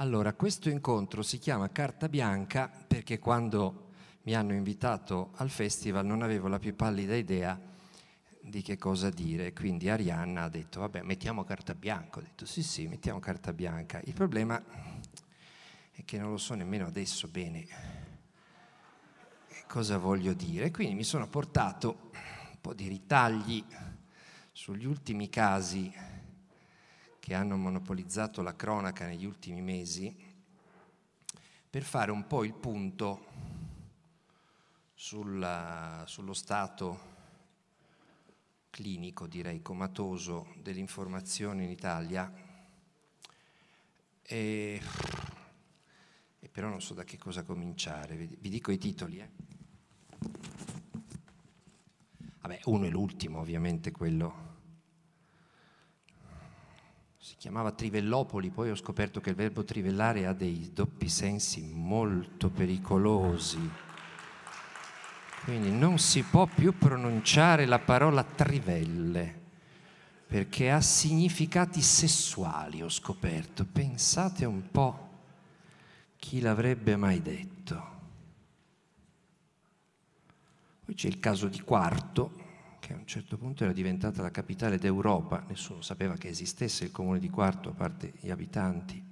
Allora, questo incontro si chiama Carta Bianca perché quando mi hanno invitato al festival non avevo la più pallida idea di che cosa dire, quindi Arianna ha detto vabbè mettiamo carta bianca, ho detto sì sì mettiamo carta bianca, il problema è che non lo so nemmeno adesso bene cosa voglio dire, quindi mi sono portato un po' di ritagli sugli ultimi casi che hanno monopolizzato la cronaca negli ultimi mesi, per fare un po' il punto sulla, sullo stato clinico, direi comatoso, dell'informazione in Italia. E, e però non so da che cosa cominciare, vi dico i titoli. Eh? Vabbè, uno è l'ultimo, ovviamente quello si chiamava Trivellopoli, poi ho scoperto che il verbo trivellare ha dei doppi sensi molto pericolosi. Quindi non si può più pronunciare la parola trivelle perché ha significati sessuali, ho scoperto. Pensate un po' chi l'avrebbe mai detto. Poi c'è il caso di Quarto, che a un certo punto era diventata la capitale d'Europa, nessuno sapeva che esistesse il comune di Quarto, a parte gli abitanti.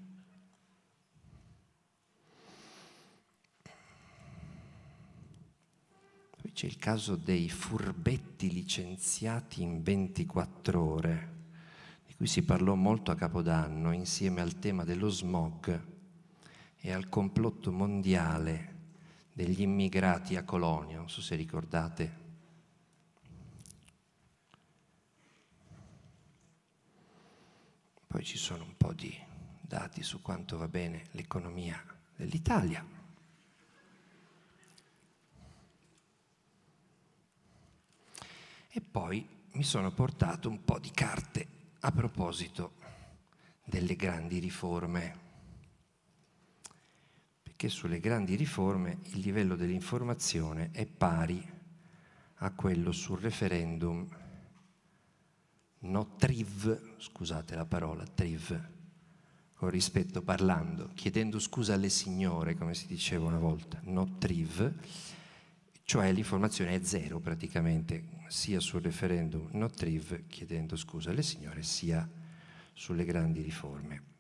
Poi c'è il caso dei furbetti licenziati in 24 ore, di cui si parlò molto a Capodanno insieme al tema dello smog e al complotto mondiale degli immigrati a Colonia, non so se ricordate Poi ci sono un po' di dati su quanto va bene l'economia dell'Italia. E poi mi sono portato un po' di carte a proposito delle grandi riforme. Perché sulle grandi riforme il livello dell'informazione è pari a quello sul referendum no triv, scusate la parola, triv, con rispetto parlando, chiedendo scusa alle signore, come si diceva una volta, no triv, cioè l'informazione è zero praticamente, sia sul referendum no triv, chiedendo scusa alle signore, sia sulle grandi riforme.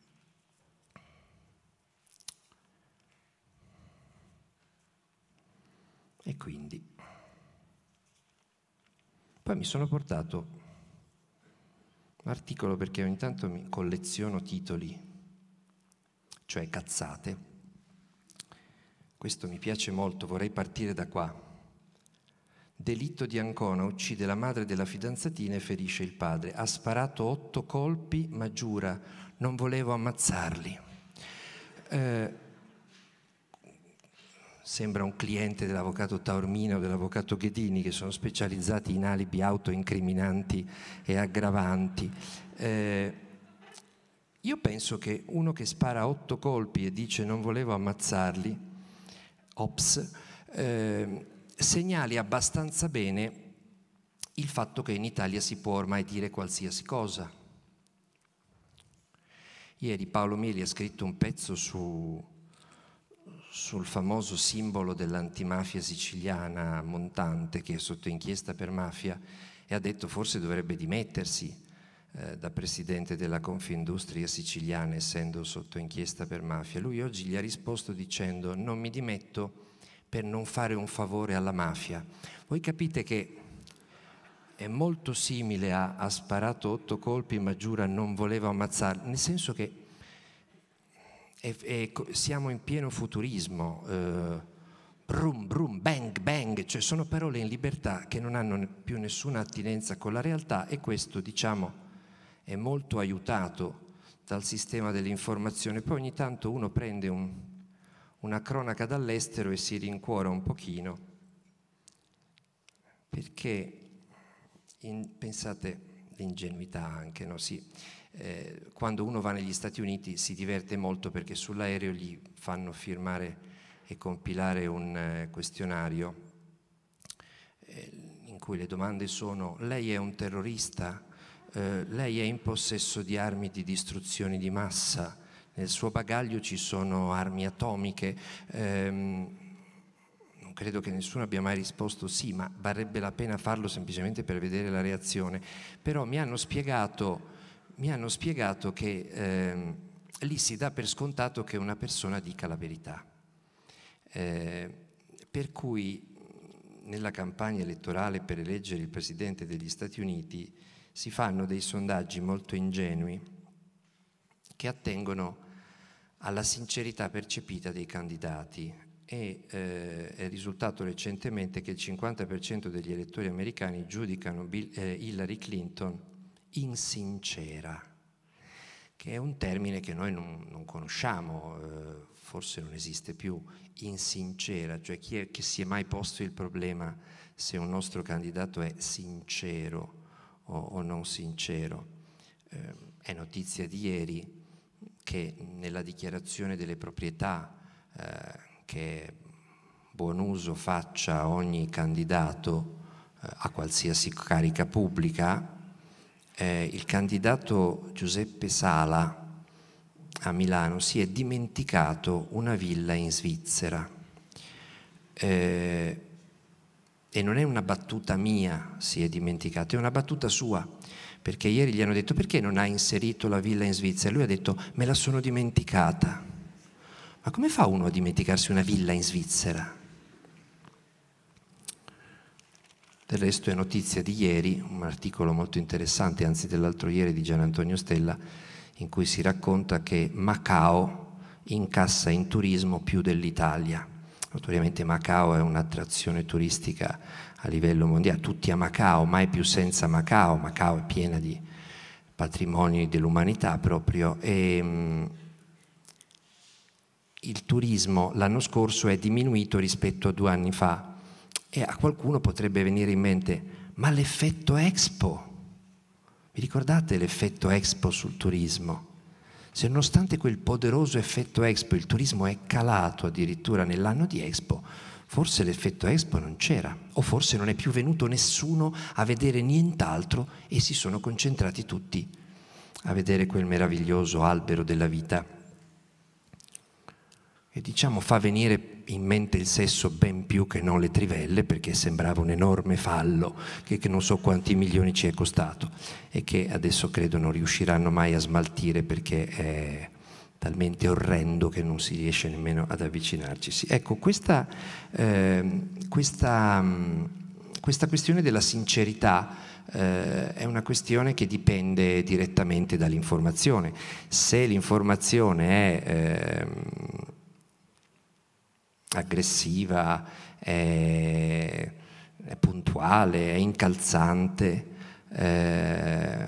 E quindi poi mi sono portato articolo perché ogni tanto mi colleziono titoli, cioè cazzate. Questo mi piace molto, vorrei partire da qua. Delitto di Ancona uccide la madre della fidanzatina e ferisce il padre. Ha sparato otto colpi, ma giura, non volevo ammazzarli. Eh, sembra un cliente dell'avvocato Taormino, dell'avvocato Ghedini, che sono specializzati in alibi autoincriminanti e aggravanti. Eh, io penso che uno che spara otto colpi e dice non volevo ammazzarli, ops, eh, segnali abbastanza bene il fatto che in Italia si può ormai dire qualsiasi cosa. Ieri Paolo Mieli ha scritto un pezzo su sul famoso simbolo dell'antimafia siciliana Montante che è sotto inchiesta per mafia e ha detto forse dovrebbe dimettersi eh, da presidente della Confindustria siciliana essendo sotto inchiesta per mafia. Lui oggi gli ha risposto dicendo non mi dimetto per non fare un favore alla mafia. Voi capite che è molto simile a ha sparato otto colpi ma giura non voleva ammazzarli, nel senso che e, e siamo in pieno futurismo, eh, brum brum, bang bang, cioè sono parole in libertà che non hanno più nessuna attinenza con la realtà e questo diciamo è molto aiutato dal sistema dell'informazione. Poi ogni tanto uno prende un, una cronaca dall'estero e si rincuora un pochino, perché in, pensate l'ingenuità anche, no? Sì eh, quando uno va negli Stati Uniti si diverte molto perché sull'aereo gli fanno firmare e compilare un eh, questionario eh, in cui le domande sono lei è un terrorista, lei è in possesso di armi di distruzione di massa, nel suo bagaglio ci sono armi atomiche. Ehm, non credo che nessuno abbia mai risposto sì, ma varrebbe la pena farlo semplicemente per vedere la reazione. Però mi hanno spiegato mi hanno spiegato che eh, lì si dà per scontato che una persona dica la verità. Eh, per cui nella campagna elettorale per eleggere il Presidente degli Stati Uniti si fanno dei sondaggi molto ingenui che attengono alla sincerità percepita dei candidati e eh, è risultato recentemente che il 50% degli elettori americani giudicano Bill, eh, Hillary Clinton insincera, che è un termine che noi non, non conosciamo, eh, forse non esiste più, insincera, cioè chi è che si è mai posto il problema se un nostro candidato è sincero o, o non sincero? Eh, è notizia di ieri che nella dichiarazione delle proprietà eh, che buon uso faccia ogni candidato eh, a qualsiasi carica pubblica, eh, il candidato Giuseppe Sala a Milano si è dimenticato una villa in Svizzera. Eh, e non è una battuta mia, si è dimenticato, è una battuta sua, perché ieri gli hanno detto perché non ha inserito la villa in Svizzera? Lui ha detto me la sono dimenticata. Ma come fa uno a dimenticarsi una villa in Svizzera? Del resto è notizia di ieri un articolo molto interessante, anzi dell'altro ieri di Gian Antonio Stella, in cui si racconta che Macao incassa in turismo più dell'Italia. Notoriamente Macao è un'attrazione turistica a livello mondiale, tutti a Macao, mai più senza Macao, Macao è piena di patrimoni dell'umanità proprio. E, ehm, mh, il turismo l'anno scorso è diminuito rispetto a due anni fa e a qualcuno potrebbe venire in mente, ma l'effetto Expo. Vi ricordate l'effetto Expo sul turismo? Se nonostante quel poderoso effetto Expo il turismo è calato addirittura nell'anno di Expo, forse l'effetto Expo non c'era, o forse non è più venuto nessuno a vedere nient'altro e si sono concentrati tutti a vedere quel meraviglioso albero della vita. E diciamo fa venire in mente il sesso ben più che non le trivelle, perché sembrava un enorme fallo che, che non so quanti milioni ci è costato e che adesso credo non riusciranno mai a smaltire perché è talmente orrendo che non si riesce nemmeno ad avvicinarci. Ecco, questa, eh, questa, mm, questa questione della sincerità eh, è una questione che dipende direttamente dall'informazione. Se l'informazione è... Eh, aggressiva, è, è puntuale, è incalzante, eh,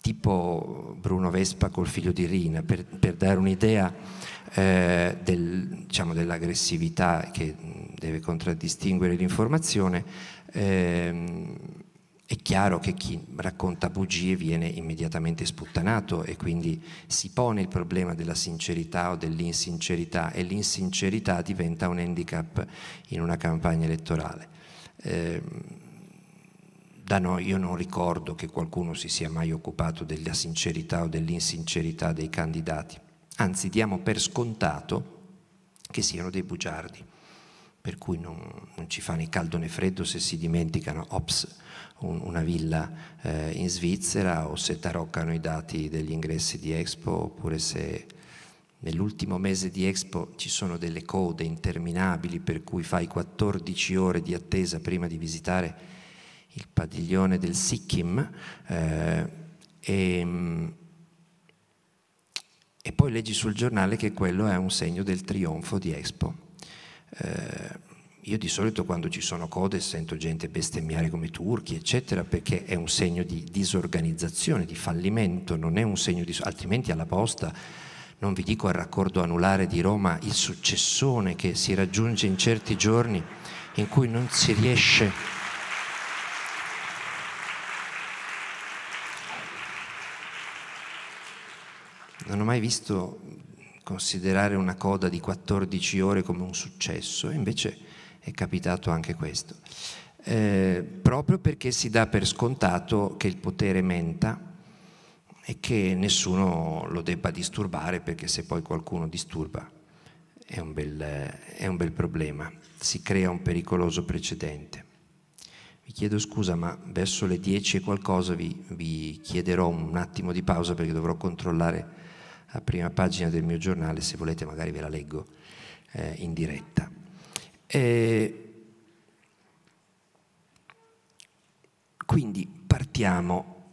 tipo Bruno Vespa col figlio di Rina, per, per dare un'idea eh, del, diciamo, dell'aggressività che deve contraddistinguere l'informazione. Eh, è chiaro che chi racconta bugie viene immediatamente sputtanato e quindi si pone il problema della sincerità o dell'insincerità e l'insincerità diventa un handicap in una campagna elettorale. Eh, da noi io non ricordo che qualcuno si sia mai occupato della sincerità o dell'insincerità dei candidati, anzi diamo per scontato che siano dei bugiardi, per cui non, non ci fa né caldo né freddo se si dimenticano, ops, un, una villa eh, in Svizzera o se taroccano i dati degli ingressi di Expo oppure se nell'ultimo mese di Expo ci sono delle code interminabili per cui fai 14 ore di attesa prima di visitare il padiglione del Sikkim eh, e, mm, e, poi leggi sul giornale che quello è un segno del trionfo di Expo. Eh, io di solito quando ci sono code sento gente bestemmiare come turchi, eccetera, perché è un segno di disorganizzazione, di fallimento, non è un segno di... altrimenti alla posta, non vi dico al raccordo anulare di Roma, il successone che si raggiunge in certi giorni in cui non si riesce... Non ho mai visto considerare una coda di 14 ore come un successo, invece è capitato anche questo, eh, proprio perché si dà per scontato che il potere menta e che nessuno lo debba disturbare perché se poi qualcuno disturba è un bel, è un bel problema, si crea un pericoloso precedente. Vi chiedo scusa, ma verso le 10 e qualcosa vi, vi, chiederò un attimo di pausa perché dovrò controllare la prima pagina del mio giornale, se volete magari ve la leggo eh, in diretta. E eh, quindi partiamo,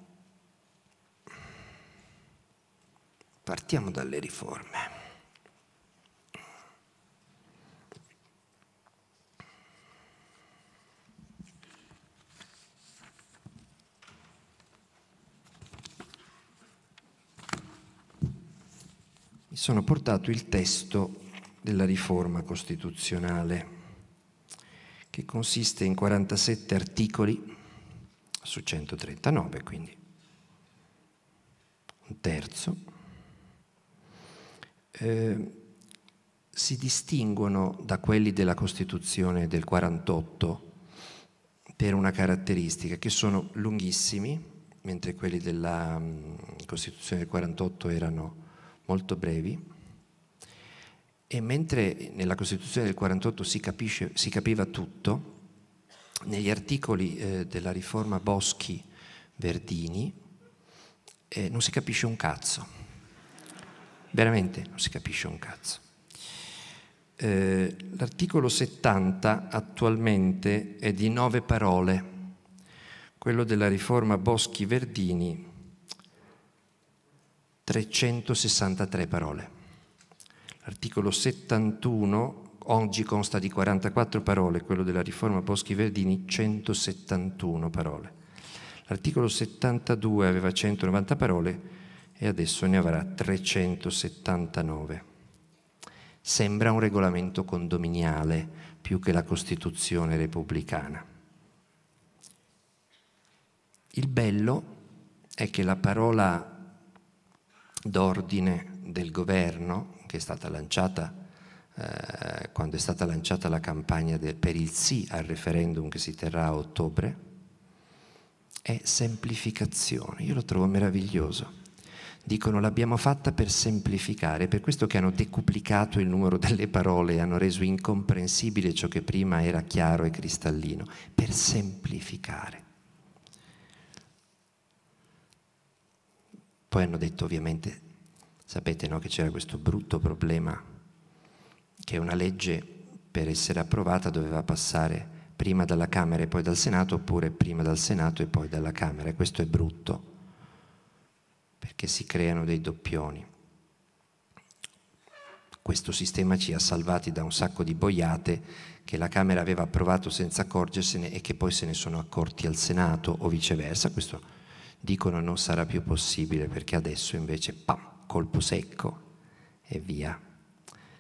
partiamo dalle riforme. sono portato il testo della riforma costituzionale che consiste in 47 articoli su 139, quindi un terzo. Eh, si distinguono da quelli della Costituzione del 48 per una caratteristica, che sono lunghissimi, mentre quelli della mm, Costituzione del 48 erano molto brevi e mentre nella Costituzione del 48 si, capisce, si capiva tutto, negli articoli eh, della riforma Boschi-Verdini eh, non si capisce un cazzo. Veramente non si capisce un cazzo. Eh, l'articolo 70 attualmente è di nove parole, quello della riforma Boschi-Verdini 363 parole. L'articolo 71 oggi consta di 44 parole, quello della riforma Boschi-Verdini 171 parole. L'articolo 72 aveva 190 parole e adesso ne avrà 379. Sembra un regolamento condominiale più che la Costituzione repubblicana. Il bello è che la parola d'ordine del governo, che è stata lanciata eh, quando è stata lanciata la campagna del, per il sì al referendum che si terrà a ottobre, è semplificazione. Io lo trovo meraviglioso. Dicono l'abbiamo fatta per semplificare, per questo che hanno decuplicato il numero delle parole, hanno reso incomprensibile ciò che prima era chiaro e cristallino, per semplificare. Poi hanno detto ovviamente Sapete no, che c'era questo brutto problema che una legge per essere approvata doveva passare prima dalla Camera e poi dal Senato oppure prima dal Senato e poi dalla Camera. E questo è brutto perché si creano dei doppioni. Questo sistema ci ha salvati da un sacco di boiate che la Camera aveva approvato senza accorgersene e che poi se ne sono accorti al Senato o viceversa. Questo dicono non sarà più possibile perché adesso invece pam, colpo secco e via.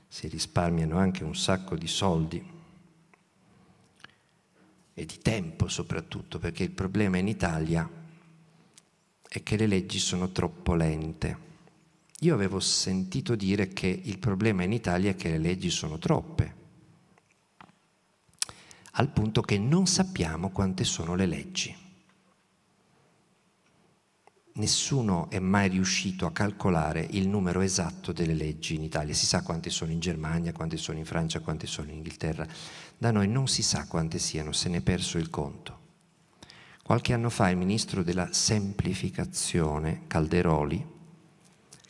Si risparmiano anche un sacco di soldi e di tempo soprattutto, perché il problema in Italia è che le leggi sono troppo lente. Io avevo sentito dire che il problema in Italia è che le leggi sono troppe, al punto che non sappiamo quante sono le leggi nessuno è mai riuscito a calcolare il numero esatto delle leggi in Italia. Si sa quante sono in Germania, quante sono in Francia, quante sono in Inghilterra. Da noi non si sa quante siano, se ne è perso il conto. Qualche anno fa il ministro della semplificazione, Calderoli,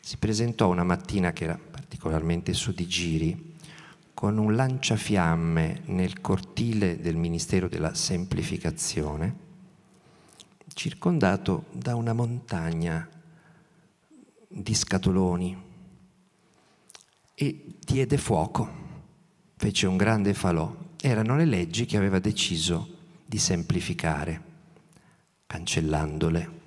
si presentò una mattina che era particolarmente su di giri con un lanciafiamme nel cortile del Ministero della Semplificazione circondato da una montagna di scatoloni e diede fuoco, fece un grande falò. Erano le leggi che aveva deciso di semplificare, cancellandole.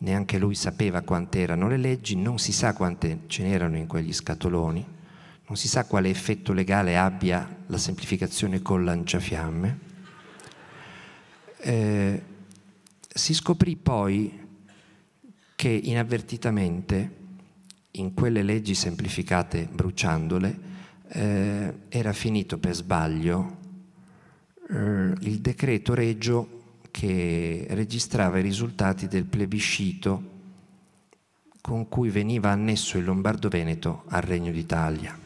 Neanche lui sapeva quante erano le leggi, non si sa quante ce n'erano in quegli scatoloni, non si sa quale effetto legale abbia la semplificazione col lanciafiamme. Eh, si scoprì poi che inavvertitamente in quelle leggi semplificate bruciandole eh, era finito per sbaglio eh, il decreto regio che registrava i risultati del plebiscito con cui veniva annesso il Lombardo Veneto al Regno d'Italia.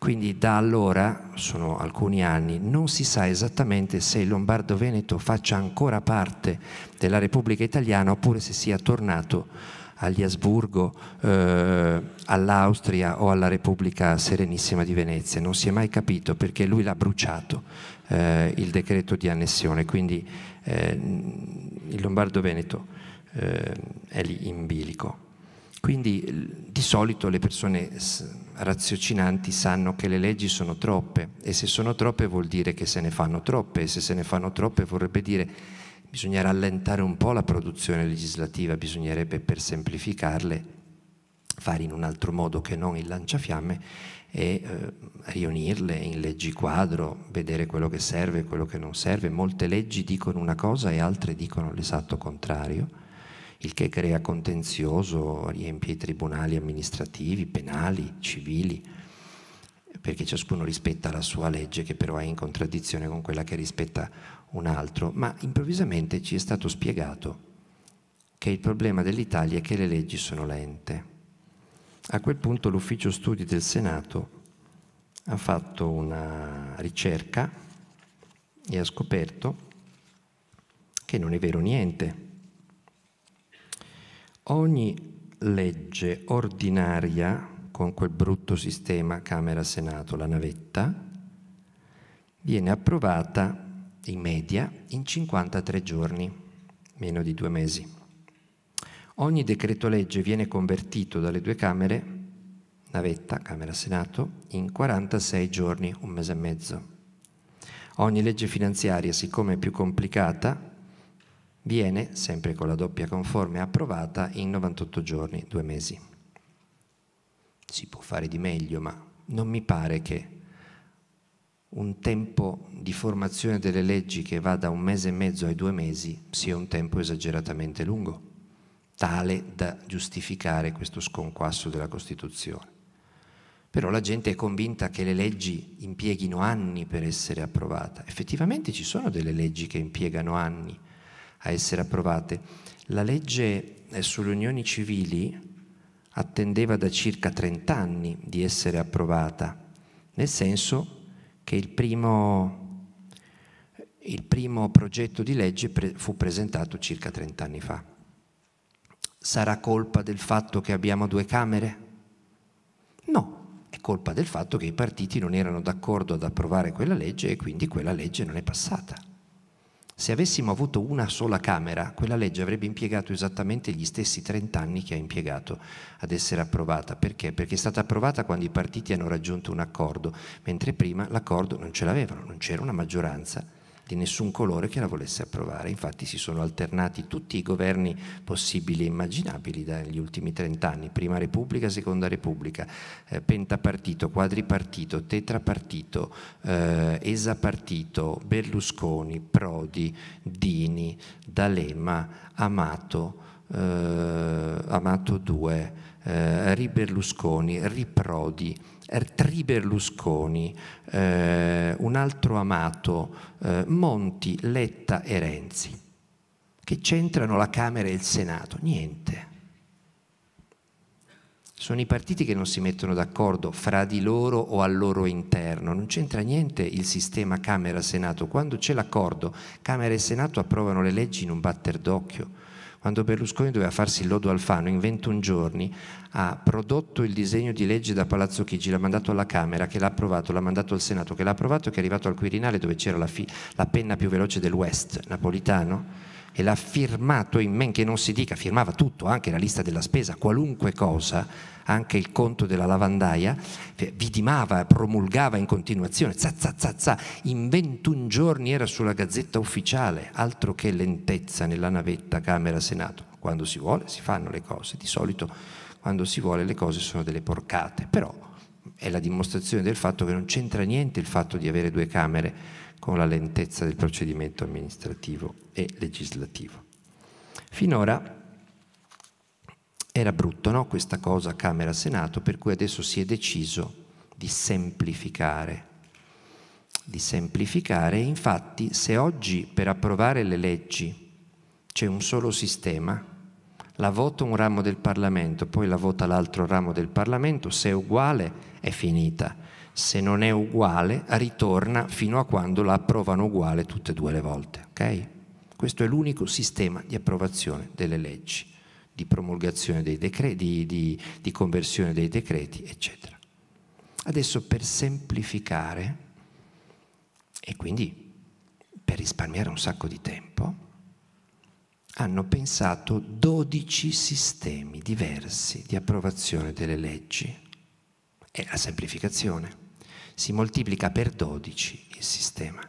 Quindi da allora, sono alcuni anni, non si sa esattamente se il Lombardo-Veneto faccia ancora parte della Repubblica Italiana oppure se sia tornato agli Asburgo, eh, all'Austria o alla Repubblica Serenissima di Venezia. Non si è mai capito perché lui l'ha bruciato eh, il decreto di annessione, quindi eh, il Lombardo-Veneto eh, è lì in bilico. Quindi di solito le persone raziocinanti sanno che le leggi sono troppe e se sono troppe vuol dire che se ne fanno troppe e se se ne fanno troppe vorrebbe dire che bisogna rallentare un po' la produzione legislativa, bisognerebbe per semplificarle fare in un altro modo che non il lanciafiamme e eh, riunirle in leggi quadro, vedere quello che serve e quello che non serve. Molte leggi dicono una cosa e altre dicono l'esatto contrario il che crea contenzioso, riempie i tribunali amministrativi, penali, civili, perché ciascuno rispetta la sua legge che però è in contraddizione con quella che rispetta un altro, ma improvvisamente ci è stato spiegato che il problema dell'Italia è che le leggi sono lente. A quel punto l'ufficio studi del Senato ha fatto una ricerca e ha scoperto che non è vero niente, ogni legge ordinaria con quel brutto sistema Camera-Senato, la navetta, viene approvata in media in 53 giorni, meno di due mesi. Ogni decreto legge viene convertito dalle due Camere, navetta, Camera-Senato, in 46 giorni, un mese e mezzo. Ogni legge finanziaria, siccome è più complicata, Viene, sempre con la doppia conforme approvata, in 98 giorni, due mesi. Si può fare di meglio, ma non mi pare che un tempo di formazione delle leggi che va da un mese e mezzo ai due mesi sia un tempo esageratamente lungo, tale da giustificare questo sconquasso della Costituzione. Però la gente è convinta che le leggi impieghino anni per essere approvate. Effettivamente ci sono delle leggi che impiegano anni a essere approvate. La legge eh, sulle unioni civili attendeva da circa 30 anni di essere approvata, nel senso che il primo, il primo progetto di legge pre- fu presentato circa 30 anni fa. Sarà colpa del fatto che abbiamo due Camere? No, è colpa del fatto che i partiti non erano d'accordo ad approvare quella legge e quindi quella legge non è passata. Se avessimo avuto una sola Camera, quella legge avrebbe impiegato esattamente gli stessi 30 anni che ha impiegato ad essere approvata. Perché? Perché è stata approvata quando i partiti hanno raggiunto un accordo, mentre prima l'accordo non ce l'avevano, non c'era una maggioranza di nessun colore che la volesse approvare. Infatti si sono alternati tutti i governi possibili e immaginabili dagli ultimi trent'anni, prima Repubblica, seconda Repubblica, eh, pentapartito, quadripartito, tetrapartito, eh, esapartito, Berlusconi, Prodi, Dini, D'Alema, Amato, eh, Amato 2, eh, Riberlusconi, Riprodi. Er Tri Berlusconi, eh, un altro amato, eh, Monti, Letta e Renzi, che c'entrano la Camera e il Senato, niente. Sono i partiti che non si mettono d'accordo fra di loro o al loro interno, non c'entra niente il sistema Camera-Senato. Quando c'è l'accordo, Camera e Senato approvano le leggi in un batter d'occhio quando Berlusconi doveva farsi il lodo Alfano, in 21 giorni ha prodotto il disegno di legge da Palazzo Chigi, l'ha mandato alla Camera, che l'ha approvato, l'ha mandato al Senato, che l'ha approvato e che è arrivato al Quirinale dove c'era la, fi- la penna più veloce del West, napolitano e l'ha firmato in men che non si dica, firmava tutto, anche la lista della spesa, qualunque cosa, anche il conto della lavandaia, eh, vidimava, promulgava in continuazione, za, za, za, za, in 21 giorni era sulla gazzetta ufficiale, altro che lentezza nella navetta Camera-Senato. Quando si vuole si fanno le cose, di solito quando si vuole le cose sono delle porcate, però è la dimostrazione del fatto che non c'entra niente il fatto di avere due Camere con la lentezza del procedimento amministrativo e legislativo. Finora era brutto no? questa cosa Camera-Senato, per cui adesso si è deciso di semplificare. Di semplificare, infatti se oggi per approvare le leggi c'è un solo sistema, la vota un ramo del Parlamento, poi la vota l'altro ramo del Parlamento, se è uguale è finita se non è uguale, ritorna fino a quando la approvano uguale tutte e due le volte. Okay? Questo è l'unico sistema di approvazione delle leggi, di promulgazione dei decreti, di, di, di conversione dei decreti, eccetera. Adesso per semplificare e quindi per risparmiare un sacco di tempo, hanno pensato 12 sistemi diversi di approvazione delle leggi è la semplificazione. Si moltiplica per 12 il sistema.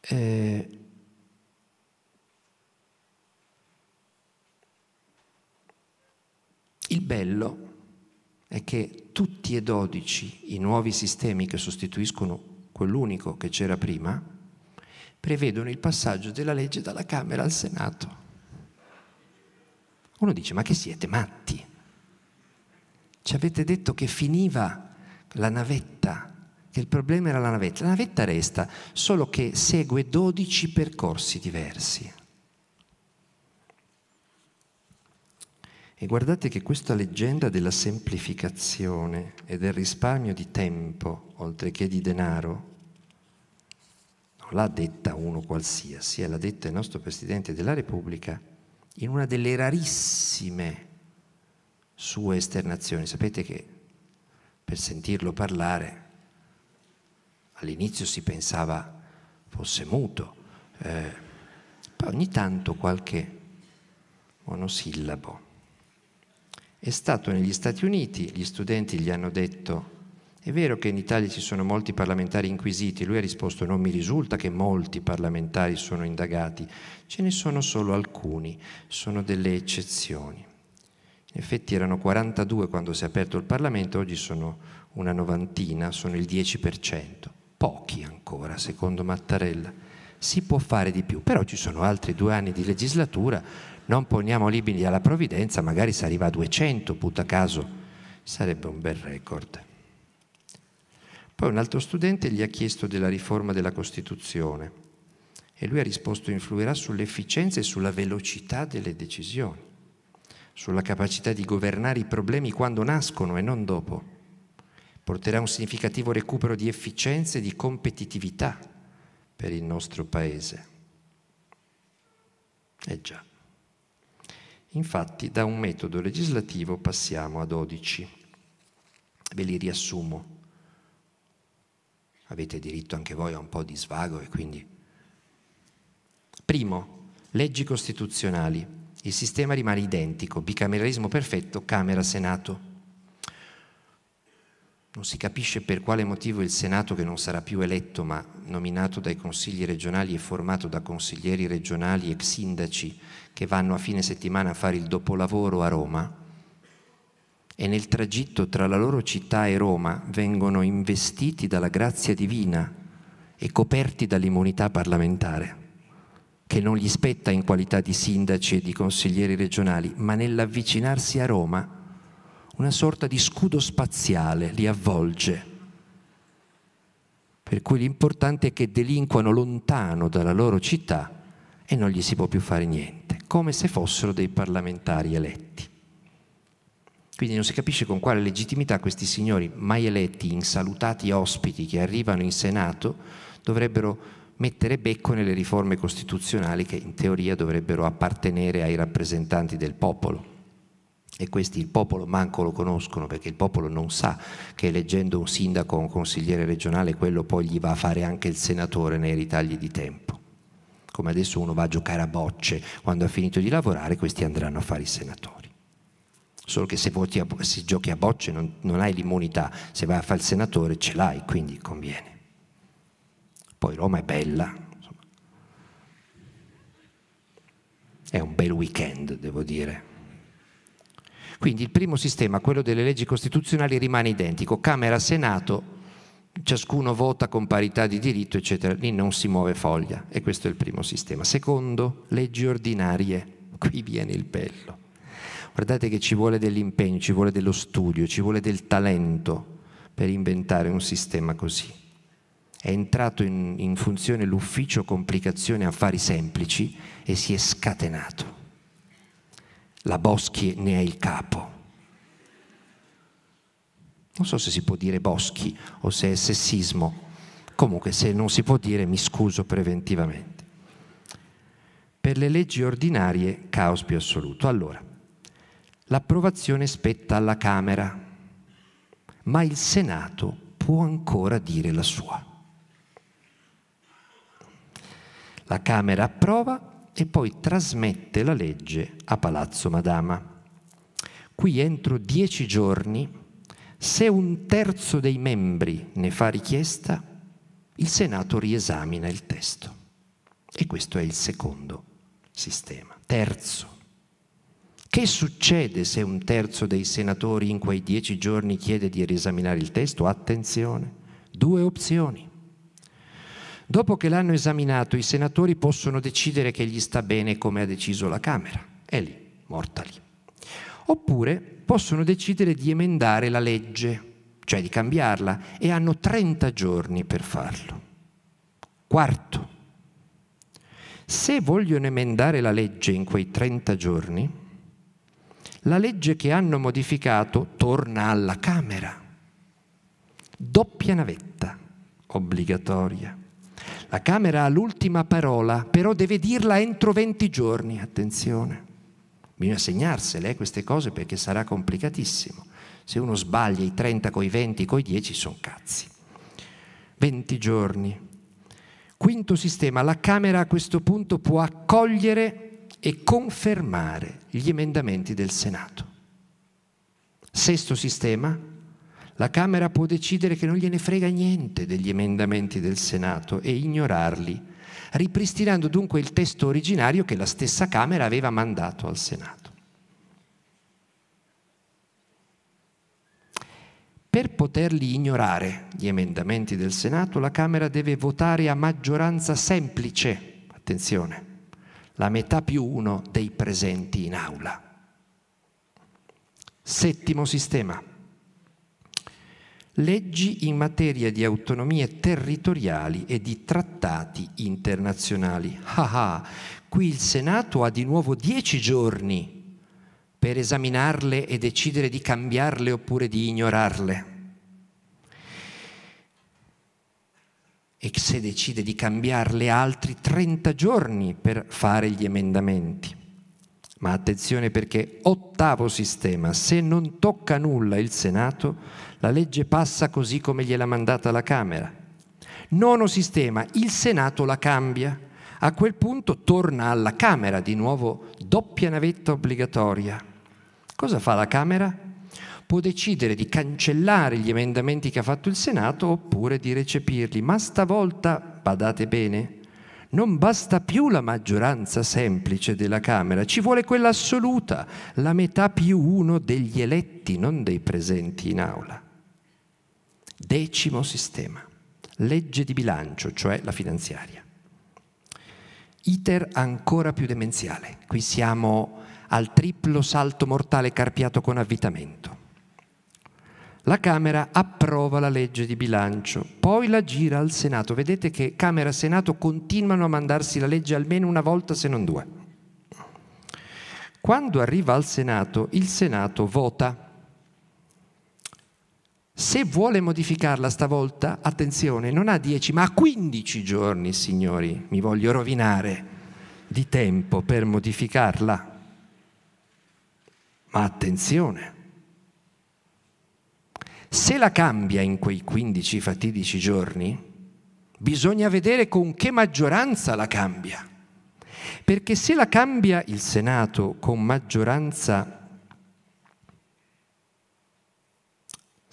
Eh, il bello è che tutti e 12 i nuovi sistemi che sostituiscono quell'unico che c'era prima prevedono il passaggio della legge dalla Camera al Senato. Uno dice, ma che siete matti? Ci avete detto che finiva la navetta, che il problema era la navetta. La navetta resta, solo che segue 12 percorsi diversi. E guardate che questa leggenda della semplificazione e del risparmio di tempo, oltre che di denaro, non l'ha detta uno qualsiasi, eh, l'ha detta il nostro Presidente della Repubblica in una delle rarissime sue esternazioni. Sapete che per sentirlo parlare all'inizio si pensava fosse muto, eh, ogni tanto qualche monosillabo. È stato negli Stati Uniti, gli studenti gli hanno detto, è vero che in Italia ci sono molti parlamentari inquisiti, lui ha risposto non mi risulta che molti parlamentari sono indagati, ce ne sono solo alcuni, sono delle eccezioni. In effetti erano 42 quando si è aperto il Parlamento, oggi sono una novantina, sono il 10%, pochi ancora secondo Mattarella. Si può fare di più, però ci sono altri due anni di legislatura, non poniamo limiti alla provvidenza, magari si arriva a 200, butta caso, sarebbe un bel record. Poi un altro studente gli ha chiesto della riforma della Costituzione e lui ha risposto influirà sull'efficienza e sulla velocità delle decisioni sulla capacità di governare i problemi quando nascono e non dopo. Porterà un significativo recupero di efficienza e di competitività per il nostro Paese. Eh già. Infatti da un metodo legislativo passiamo a 12. Ve li riassumo. Avete diritto anche voi a un po' di svago e quindi... Primo, leggi costituzionali. Il sistema rimane identico, bicameralismo perfetto, Camera-Senato. Non si capisce per quale motivo il Senato, che non sarà più eletto ma nominato dai consigli regionali e formato da consiglieri regionali e sindaci che vanno a fine settimana a fare il dopolavoro a Roma, e nel tragitto tra la loro città e Roma vengono investiti dalla grazia divina e coperti dall'immunità parlamentare che non gli spetta in qualità di sindaci e di consiglieri regionali, ma nell'avvicinarsi a Roma, una sorta di scudo spaziale li avvolge. Per cui l'importante è che delinquano lontano dalla loro città e non gli si può più fare niente, come se fossero dei parlamentari eletti. Quindi non si capisce con quale legittimità questi signori, mai eletti, insalutati ospiti che arrivano in Senato, dovrebbero mettere becco nelle riforme costituzionali che in teoria dovrebbero appartenere ai rappresentanti del popolo. E questi il popolo manco lo conoscono perché il popolo non sa che eleggendo un sindaco o un consigliere regionale quello poi gli va a fare anche il senatore nei ritagli di tempo. Come adesso uno va a giocare a bocce, quando ha finito di lavorare questi andranno a fare i senatori. Solo che se, voti a, se giochi a bocce non, non hai l'immunità, se vai a fare il senatore ce l'hai, quindi conviene. Poi Roma è bella. Insomma. È un bel weekend, devo dire. Quindi il primo sistema, quello delle leggi costituzionali, rimane identico. Camera, Senato, ciascuno vota con parità di diritto, eccetera. Lì non si muove foglia e questo è il primo sistema. Secondo, leggi ordinarie. Qui viene il bello. Guardate che ci vuole dell'impegno, ci vuole dello studio, ci vuole del talento per inventare un sistema così è entrato in, in funzione l'ufficio complicazione affari semplici e si è scatenato. La Boschi ne è il capo. Non so se si può dire Boschi o se è sessismo. Comunque se non si può dire mi scuso preventivamente. Per le leggi ordinarie caos più assoluto. Allora, l'approvazione spetta alla Camera, ma il Senato può ancora dire la sua. La Camera approva e poi trasmette la legge a Palazzo Madama. Qui entro dieci giorni, se un terzo dei membri ne fa richiesta, il Senato riesamina il testo. E questo è il secondo sistema. Terzo. Che succede se un terzo dei senatori in quei dieci giorni chiede di riesaminare il testo? Attenzione, due opzioni. Dopo che l'hanno esaminato, i senatori possono decidere che gli sta bene come ha deciso la Camera. È lì, morta lì. Oppure possono decidere di emendare la legge, cioè di cambiarla, e hanno 30 giorni per farlo. Quarto, se vogliono emendare la legge in quei 30 giorni, la legge che hanno modificato torna alla Camera. Doppia navetta obbligatoria. La Camera ha l'ultima parola, però deve dirla entro 20 giorni, attenzione. Bisogna segnarsele eh, queste cose perché sarà complicatissimo. Se uno sbaglia i 30 coi 20, coi 10 sono cazzi. 20 giorni. Quinto sistema, la Camera a questo punto può accogliere e confermare gli emendamenti del Senato. Sesto sistema, la Camera può decidere che non gliene frega niente degli emendamenti del Senato e ignorarli, ripristinando dunque il testo originario che la stessa Camera aveva mandato al Senato. Per poterli ignorare, gli emendamenti del Senato, la Camera deve votare a maggioranza semplice, attenzione, la metà più uno dei presenti in aula. Settimo sistema leggi in materia di autonomie territoriali e di trattati internazionali. Ah ah, qui il Senato ha di nuovo dieci giorni per esaminarle e decidere di cambiarle oppure di ignorarle. E se decide di cambiarle altri 30 giorni per fare gli emendamenti. Ma attenzione perché ottavo sistema, se non tocca nulla il Senato, la legge passa così come gliela mandata la Camera. Nono sistema, il Senato la cambia. A quel punto torna alla Camera di nuovo doppia navetta obbligatoria. Cosa fa la Camera? Può decidere di cancellare gli emendamenti che ha fatto il Senato oppure di recepirli, ma stavolta, badate bene, non basta più la maggioranza semplice della Camera, ci vuole quella assoluta, la metà più uno degli eletti, non dei presenti in aula. Decimo sistema, legge di bilancio, cioè la finanziaria. Iter ancora più demenziale, qui siamo al triplo salto mortale carpiato con avvitamento. La Camera approva la legge di bilancio, poi la gira al Senato. Vedete che Camera e Senato continuano a mandarsi la legge almeno una volta se non due. Quando arriva al Senato, il Senato vota se vuole modificarla stavolta, attenzione, non ha 10 ma a 15 giorni, signori, mi voglio rovinare di tempo per modificarla. Ma attenzione, se la cambia in quei 15 fatidici giorni, bisogna vedere con che maggioranza la cambia. Perché se la cambia il Senato con maggioranza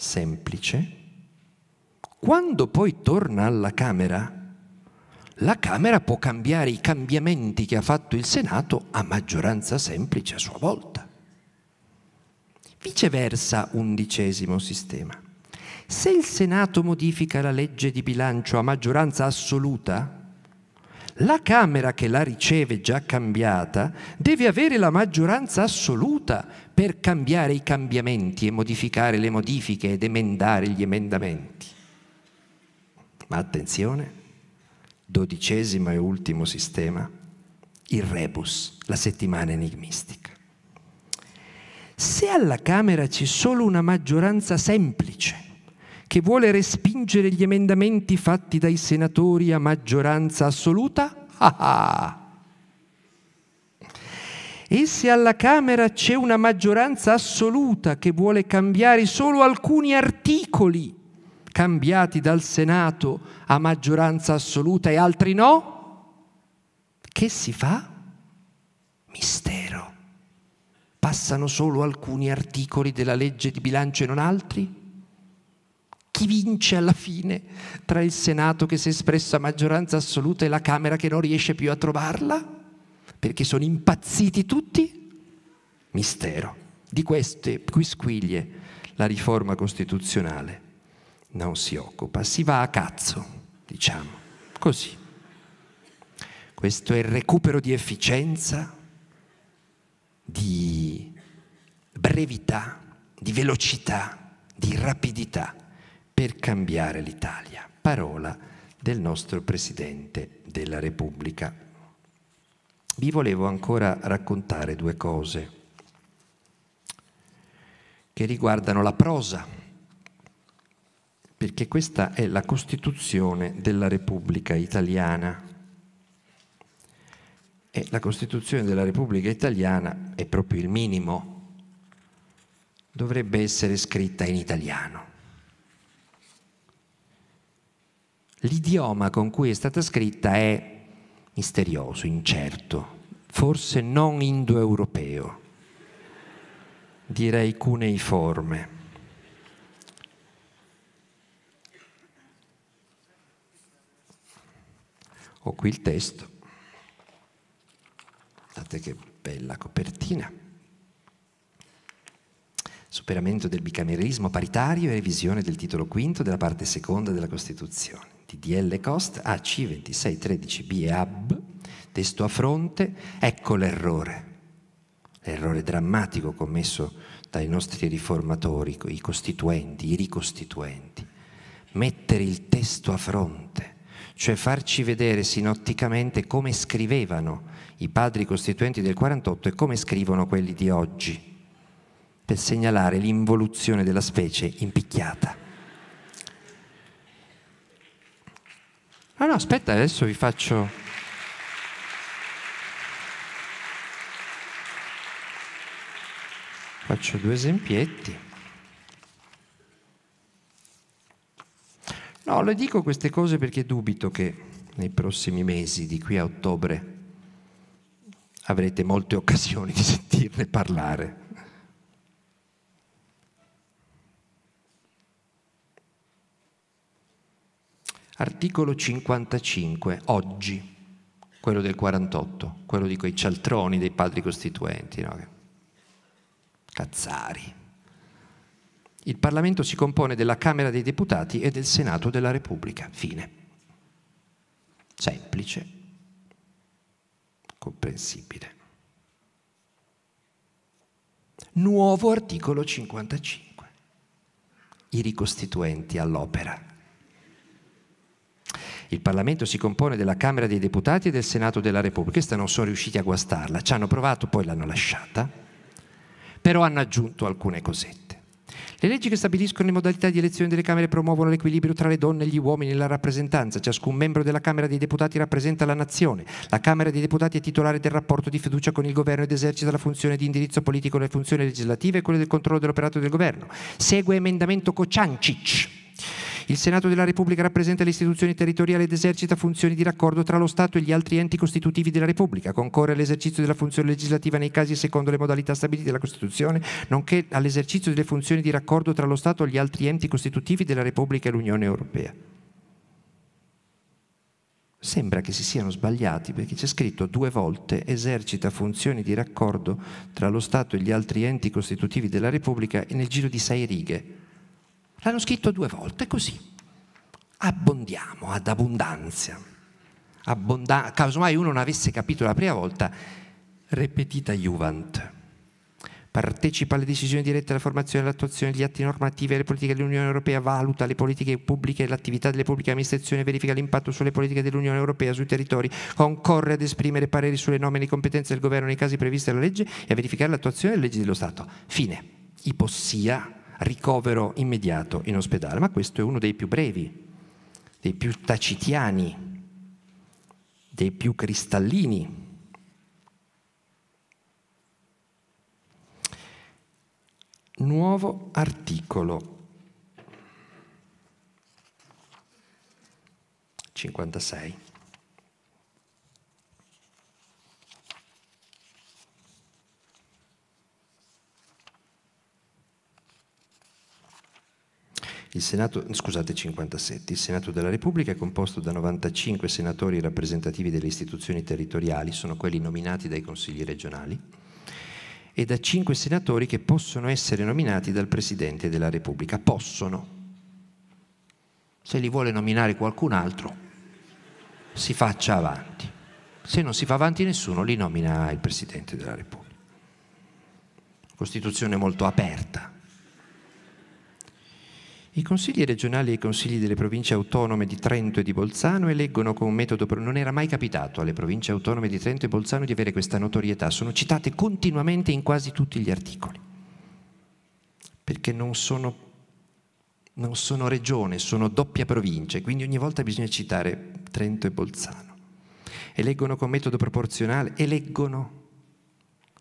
semplice, quando poi torna alla Camera, la Camera può cambiare i cambiamenti che ha fatto il Senato a maggioranza semplice a sua volta. Viceversa, undicesimo sistema. Se il Senato modifica la legge di bilancio a maggioranza assoluta, la Camera che la riceve già cambiata deve avere la maggioranza assoluta per cambiare i cambiamenti e modificare le modifiche ed emendare gli emendamenti. Ma attenzione, dodicesimo e ultimo sistema, il rebus, la settimana enigmistica. Se alla Camera c'è solo una maggioranza semplice, che vuole respingere gli emendamenti fatti dai senatori a maggioranza assoluta? Ah ah, e se alla Camera c'è una maggioranza assoluta che vuole cambiare solo alcuni articoli cambiati dal Senato a maggioranza assoluta e altri no, che si fa? Mistero. Passano solo alcuni articoli della legge di bilancio e non altri? Chi vince alla fine tra il Senato che si è espresso a maggioranza assoluta e la Camera che non riesce più a trovarla? Perché sono impazziti tutti? Mistero. Di queste quisquiglie la riforma costituzionale non si occupa, si va a cazzo, diciamo, così. Questo è il recupero di efficienza, di brevità, di velocità, di rapidità per cambiare l'Italia. Parola del nostro Presidente della Repubblica vi volevo ancora raccontare due cose che riguardano la prosa, perché questa è la Costituzione della Repubblica Italiana. E la Costituzione della Repubblica Italiana è proprio il minimo, dovrebbe essere scritta in italiano. L'idioma con cui è stata scritta è misterioso, incerto, forse non indoeuropeo, direi cuneiforme. Ho qui il testo. Guardate che bella copertina. Superamento del bicameralismo paritario e revisione del titolo quinto della parte seconda della Costituzione. DDL Cost AC2613B e AB, testo a fronte, ecco l'errore, l'errore drammatico commesso dai nostri riformatori, i costituenti, i ricostituenti, mettere il testo a fronte, cioè farci vedere sinotticamente come scrivevano i padri costituenti del 48 e come scrivono quelli di oggi, per segnalare l'involuzione della specie impicchiata. No, ah, no, aspetta, adesso vi faccio... Faccio due esempietti. No, le dico queste cose perché dubito che nei prossimi mesi, di qui a ottobre, avrete molte occasioni di sentirne parlare. Articolo 55, oggi, quello del 48, quello di quei cialtroni dei padri costituenti. No? Cazzari. Il Parlamento si compone della Camera dei Deputati e del Senato della Repubblica. Fine. Semplice, comprensibile. Nuovo articolo 55. I ricostituenti all'opera. Il Parlamento si compone della Camera dei Deputati e del Senato della Repubblica. Questa non sono riusciti a guastarla, ci hanno provato, poi l'hanno lasciata, però hanno aggiunto alcune cosette. Le leggi che stabiliscono le modalità di elezione delle Camere promuovono l'equilibrio tra le donne e gli uomini nella rappresentanza. Ciascun membro della Camera dei Deputati rappresenta la nazione. La Camera dei Deputati è titolare del rapporto di fiducia con il governo ed esercita la funzione di indirizzo politico, le funzioni legislative e quelle del controllo dell'operato del governo. Segue emendamento Cociancic il Senato della Repubblica rappresenta le istituzioni territoriali ed esercita funzioni di raccordo tra lo Stato e gli altri enti costitutivi della Repubblica, concorre all'esercizio della funzione legislativa nei casi secondo le modalità stabilite dalla Costituzione, nonché all'esercizio delle funzioni di raccordo tra lo Stato e gli altri enti costitutivi della Repubblica e l'Unione Europea. Sembra che si siano sbagliati perché c'è scritto due volte esercita funzioni di raccordo tra lo Stato e gli altri enti costitutivi della Repubblica nel giro di sei righe. L'hanno scritto due volte così. Abbondiamo ad abbondanza. Abbonda- casomai uno non avesse capito la prima volta, repetita Juvent. Partecipa alle decisioni dirette alla formazione e all'attuazione degli atti normativi e alle politiche dell'Unione Europea, valuta le politiche pubbliche e l'attività delle pubbliche amministrazioni, verifica l'impatto sulle politiche dell'Unione Europea sui territori, concorre ad esprimere pareri sulle nomine e competenze del governo nei casi previsti dalla legge e a verificare l'attuazione delle leggi dello Stato. Fine. Ipossia ricovero immediato in ospedale, ma questo è uno dei più brevi, dei più tacitiani, dei più cristallini. Nuovo articolo 56. Il Senato, scusate, 57. Il Senato della Repubblica è composto da 95 senatori rappresentativi delle istituzioni territoriali, sono quelli nominati dai consigli regionali, e da 5 senatori che possono essere nominati dal Presidente della Repubblica. Possono. Se li vuole nominare qualcun altro, si faccia avanti. Se non si fa avanti nessuno, li nomina il Presidente della Repubblica. Costituzione molto aperta i consigli regionali e i consigli delle province autonome di Trento e di Bolzano eleggono con un metodo... Non era mai capitato alle province autonome di Trento e Bolzano di avere questa notorietà, sono citate continuamente in quasi tutti gli articoli, perché non sono, non sono regione, sono doppia provincia, quindi ogni volta bisogna citare Trento e Bolzano. Eleggono con metodo proporzionale, eleggono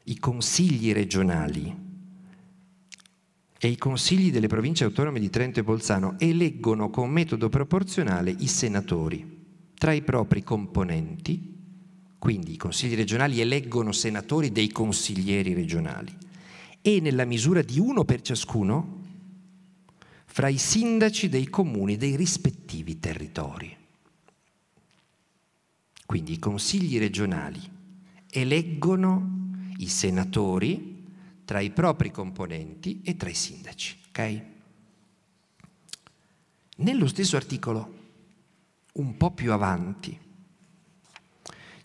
i consigli regionali e i consigli delle province autonome di Trento e Bolzano eleggono con metodo proporzionale i senatori tra i propri componenti, quindi i consigli regionali eleggono senatori dei consiglieri regionali e nella misura di uno per ciascuno fra i sindaci dei comuni dei rispettivi territori. Quindi i consigli regionali eleggono i senatori tra i propri componenti e tra i sindaci. Okay? Nello stesso articolo, un po' più avanti,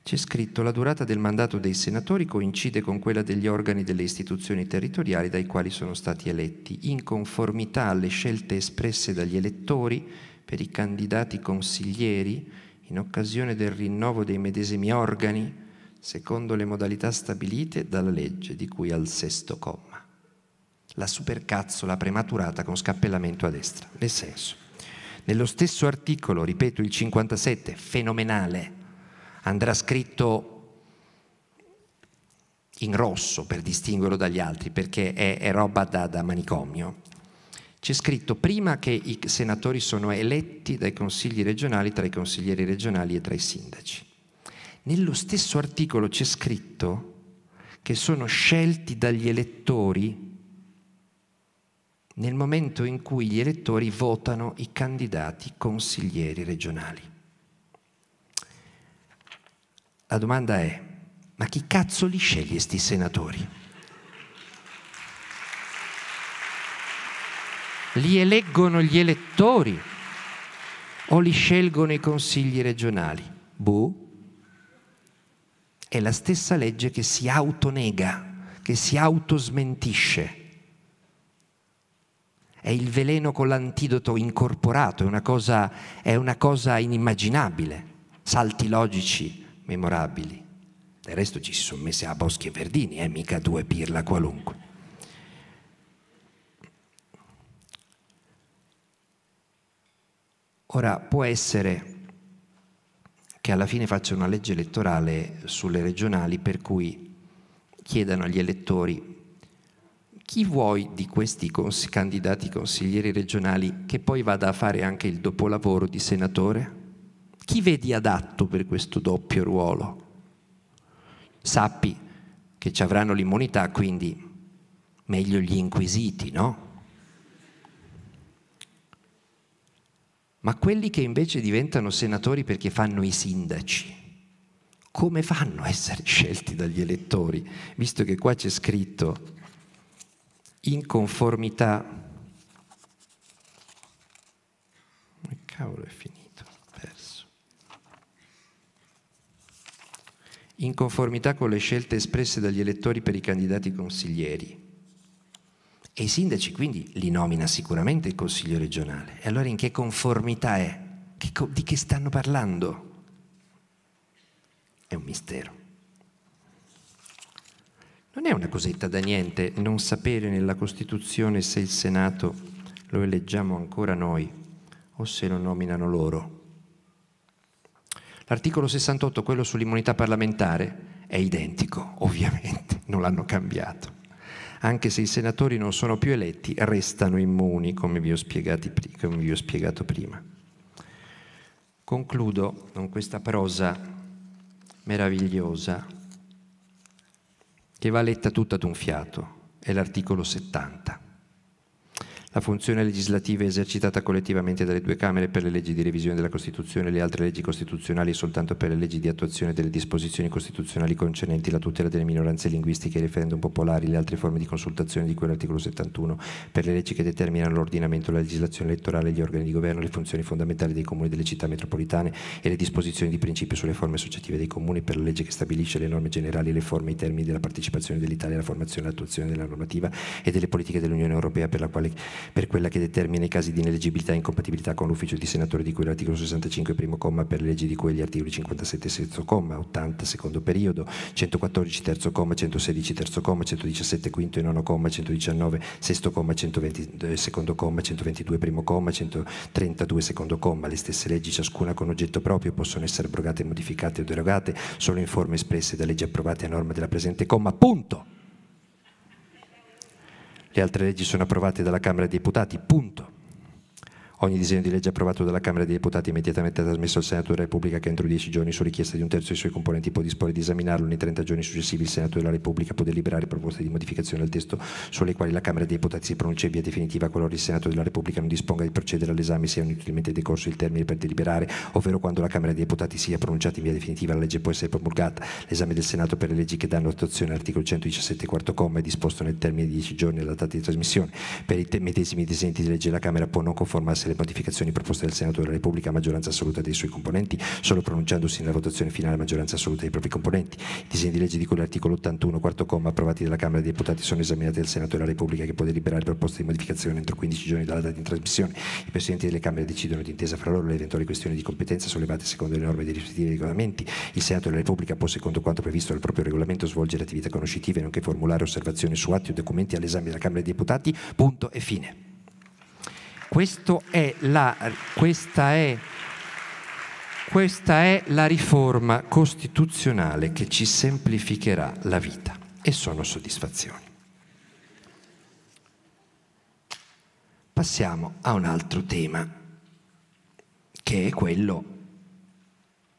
c'è scritto la durata del mandato dei senatori coincide con quella degli organi delle istituzioni territoriali dai quali sono stati eletti, in conformità alle scelte espresse dagli elettori per i candidati consiglieri in occasione del rinnovo dei medesimi organi secondo le modalità stabilite dalla legge di cui al sesto comma. La supercazzola prematurata con scappellamento a destra. Nel senso, nello stesso articolo, ripeto, il 57, fenomenale, andrà scritto in rosso per distinguerlo dagli altri, perché è, è roba da, da manicomio. C'è scritto prima che i senatori sono eletti dai consigli regionali, tra i consiglieri regionali e tra i sindaci nello stesso articolo c'è scritto che sono scelti dagli elettori nel momento in cui gli elettori votano i candidati consiglieri regionali. La domanda è, ma chi cazzo li sceglie sti senatori? Li eleggono gli elettori o li scelgono i consigli regionali? Boh è la stessa legge che si autonega, che si autosmentisce. È il veleno con l'antidoto incorporato, è una cosa, è una cosa inimmaginabile. Salti logici memorabili. Del resto ci si sono messi a Boschi e Verdini, eh, mica due pirla qualunque. Ora può essere che alla fine faccia una legge elettorale sulle regionali per cui chiedano agli elettori chi vuoi di questi cons- candidati consiglieri regionali che poi vada a fare anche il dopolavoro di senatore? Chi vedi adatto per questo doppio ruolo? Sappi che ci avranno l'immunità, quindi meglio gli inquisiti, no? Ma quelli che invece diventano senatori perché fanno i sindaci, come fanno a essere scelti dagli elettori? Visto che qua c'è scritto in conformità... Eh, cavolo, è finito, perso. In conformità con le scelte espresse dagli elettori per i candidati consiglieri e i sindaci quindi li nomina sicuramente il Consiglio regionale. E allora in che conformità è? Che co- di che stanno parlando? È un mistero. Non è una cosetta da niente non sapere nella Costituzione se il Senato lo eleggiamo ancora noi o se lo nominano loro. L'articolo 68, quello sull'immunità parlamentare, è identico, ovviamente, non l'hanno cambiato anche se i senatori non sono più eletti, restano immuni, come vi ho, come vi ho spiegato prima. Concludo con questa prosa meravigliosa che va letta tutta ad un fiato, è l'articolo 70. La funzione legislativa è esercitata collettivamente dalle due Camere per le leggi di revisione della Costituzione e le altre leggi costituzionali e soltanto per le leggi di attuazione delle disposizioni costituzionali concernenti la tutela delle minoranze linguistiche, e i referendum popolari, le altre forme di consultazione di cui all'articolo 71, per le leggi che determinano l'ordinamento, la legislazione elettorale, gli organi di governo, le funzioni fondamentali dei comuni e delle città metropolitane e le disposizioni di principio sulle forme associative dei comuni, per la legge che stabilisce le norme generali e le forme e i termini della partecipazione dell'Italia alla formazione e all'attuazione della normativa e delle politiche dell'Unione Europea per la quale per quella che determina i casi di ineleggibilità e incompatibilità con l'ufficio di senatore di cui l'articolo 65 primo comma per le leggi di cui gli articoli 57 terzo comma, 80 secondo periodo, 114 terzo comma, 116 terzo comma, 117 quinto e nono comma, 119 sesto comma, 120 eh, secondo comma, 122 primo comma, 132 secondo comma. Le stesse leggi, ciascuna con oggetto proprio, possono essere abrogate, modificate o derogate solo in forme espresse da leggi approvate a norma della presente comma. Punto. Le altre leggi sono approvate dalla Camera dei Deputati, punto. Ogni disegno di legge approvato dalla Camera dei Deputati è immediatamente trasmesso al Senato della Repubblica che entro dieci giorni su richiesta di un terzo dei suoi componenti può disporre di esaminarlo. Nei 30 giorni successivi il Senato della Repubblica può deliberare proposte di modificazione al testo sulle quali la Camera dei Deputati si pronuncia in via definitiva qualora il Senato della Repubblica non disponga di procedere all'esame se sia inutilmente decorso il termine per deliberare, ovvero quando la Camera dei Deputati sia pronunciata in via definitiva la legge può essere promulgata. L'esame del Senato per le leggi che danno attuazione all'articolo 117 quarto comma è disposto nel termine di dieci giorni alla data di trasmissione. Per i medesimi disegni di legge la Camera può non conformarsi alle le modificazioni proposte dal Senato della Repubblica a maggioranza assoluta dei suoi componenti, solo pronunciandosi nella votazione finale a maggioranza assoluta dei propri componenti. I disegni di legge di cui l'articolo 81, quarto comma, approvati dalla Camera dei Deputati sono esaminati dal Senato della Repubblica che può deliberare proposte di modificazione entro 15 giorni dalla data di trasmissione. I Presidenti delle Camere decidono di intesa fra loro le eventuali questioni di competenza sollevate secondo le norme dei rispettivi regolamenti. Il Senato della Repubblica può, secondo quanto previsto dal proprio regolamento, svolgere attività conoscitive nonché formulare osservazioni su atti o documenti all'esame della Camera dei Deputati. Punto e fine. È la, questa, è, questa è la riforma costituzionale che ci semplificherà la vita e sono soddisfazioni. Passiamo a un altro tema, che è quello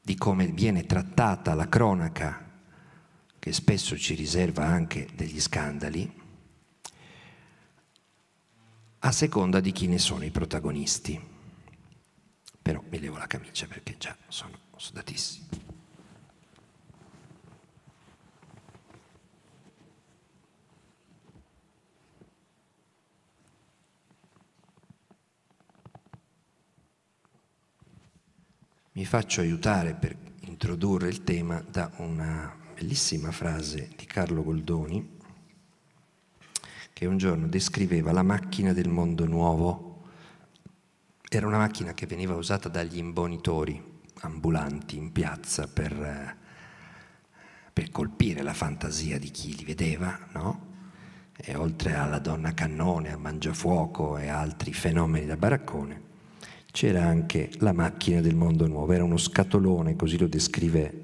di come viene trattata la cronaca, che spesso ci riserva anche degli scandali a seconda di chi ne sono i protagonisti. Però mi levo la camicia perché già sono sudatissimo. Mi faccio aiutare per introdurre il tema da una bellissima frase di Carlo Goldoni che un giorno descriveva la macchina del mondo nuovo. Era una macchina che veniva usata dagli imbonitori ambulanti in piazza per, eh, per colpire la fantasia di chi li vedeva, no? E oltre alla donna cannone, a mangiafuoco e altri fenomeni da baraccone, c'era anche la macchina del mondo nuovo, era uno scatolone, così lo descrive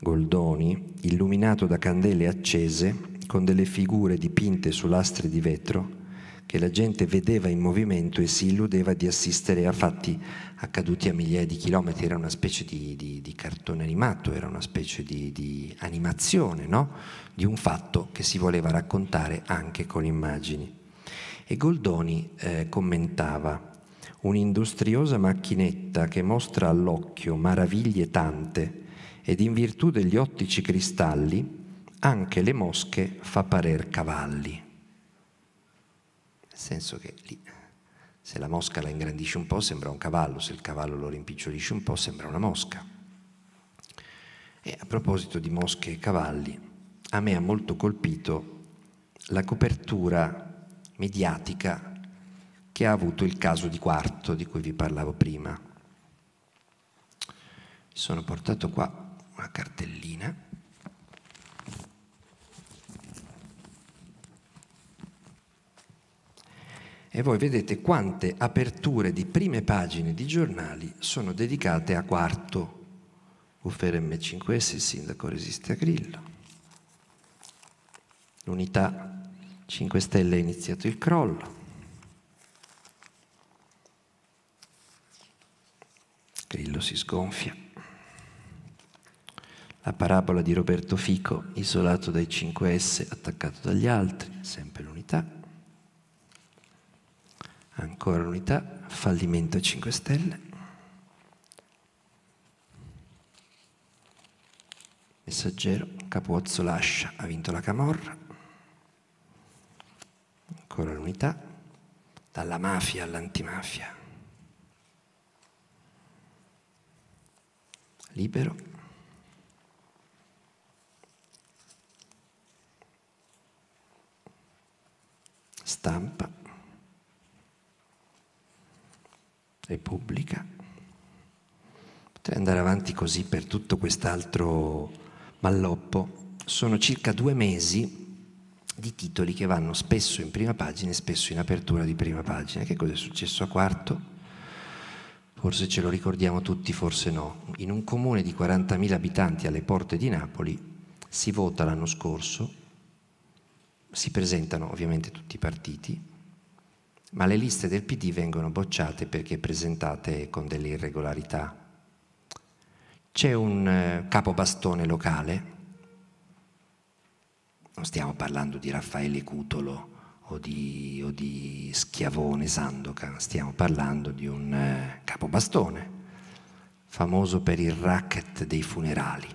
Goldoni, illuminato da candele accese con delle figure dipinte su lastre di vetro che la gente vedeva in movimento e si illudeva di assistere a fatti accaduti a migliaia di chilometri, era una specie di, di, di cartone animato, era una specie di, di animazione no? di un fatto che si voleva raccontare anche con immagini. E Goldoni eh, commentava un'industriosa macchinetta che mostra all'occhio maraviglie tante ed in virtù degli ottici cristalli anche le mosche fa parer cavalli. Nel senso che lì, se la mosca la ingrandisce un po' sembra un cavallo, se il cavallo lo rimpicciolisce un po' sembra una mosca. E a proposito di mosche e cavalli, a me ha molto colpito la copertura mediatica che ha avuto il caso di Quarto di cui vi parlavo prima. Mi sono portato qua una cartellina E voi vedete quante aperture di prime pagine di giornali sono dedicate a quarto. Uffer M5S, il sindaco resiste a Grillo. L'unità 5 Stelle è iniziato il crollo. Grillo si sgonfia. La parabola di Roberto Fico, isolato dai 5S, attaccato dagli altri, sempre l'unità. Ancora unità, fallimento 5 Stelle. Messaggero, Capuozzo lascia, ha vinto la Camorra. Ancora l'unità, dalla mafia all'antimafia. Libero. Stampa. Repubblica. Potrei andare avanti così per tutto quest'altro malloppo. Sono circa due mesi di titoli che vanno spesso in prima pagina e spesso in apertura di prima pagina. Che cosa è successo a quarto? Forse ce lo ricordiamo tutti, forse no. In un comune di 40.000 abitanti alle porte di Napoli si vota l'anno scorso, si presentano ovviamente tutti i partiti, ma le liste del PD vengono bocciate perché presentate con delle irregolarità. C'è un eh, capobastone locale, non stiamo parlando di Raffaele Cutolo o di, o di Schiavone Sandoca, stiamo parlando di un eh, capobastone famoso per il racket dei funerali,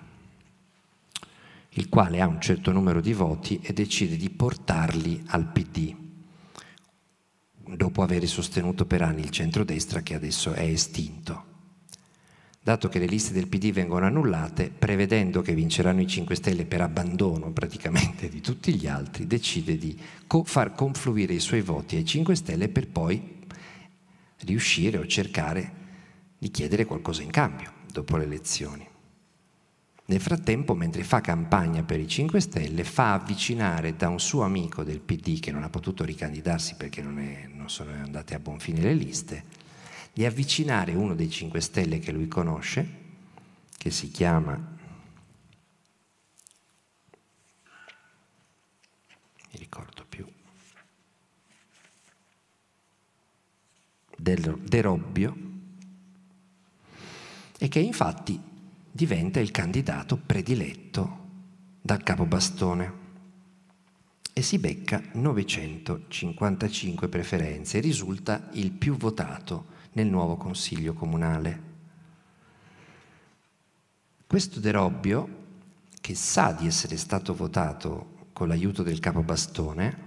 il quale ha un certo numero di voti e decide di portarli al PD dopo aver sostenuto per anni il centrodestra che adesso è estinto. Dato che le liste del PD vengono annullate, prevedendo che vinceranno i 5 Stelle per abbandono praticamente di tutti gli altri, decide di co- far confluire i suoi voti ai 5 Stelle per poi riuscire o cercare di chiedere qualcosa in cambio dopo le elezioni. Nel frattempo, mentre fa campagna per i 5 Stelle, fa avvicinare da un suo amico del PD, che non ha potuto ricandidarsi perché non, è, non sono andate a buon fine le liste, di avvicinare uno dei 5 Stelle che lui conosce, che si chiama... mi ricordo più... De Robbio, e che infatti diventa il candidato prediletto dal capobastone e si becca 955 preferenze e risulta il più votato nel nuovo consiglio comunale. Questo De Robbio, che sa di essere stato votato con l'aiuto del capobastone,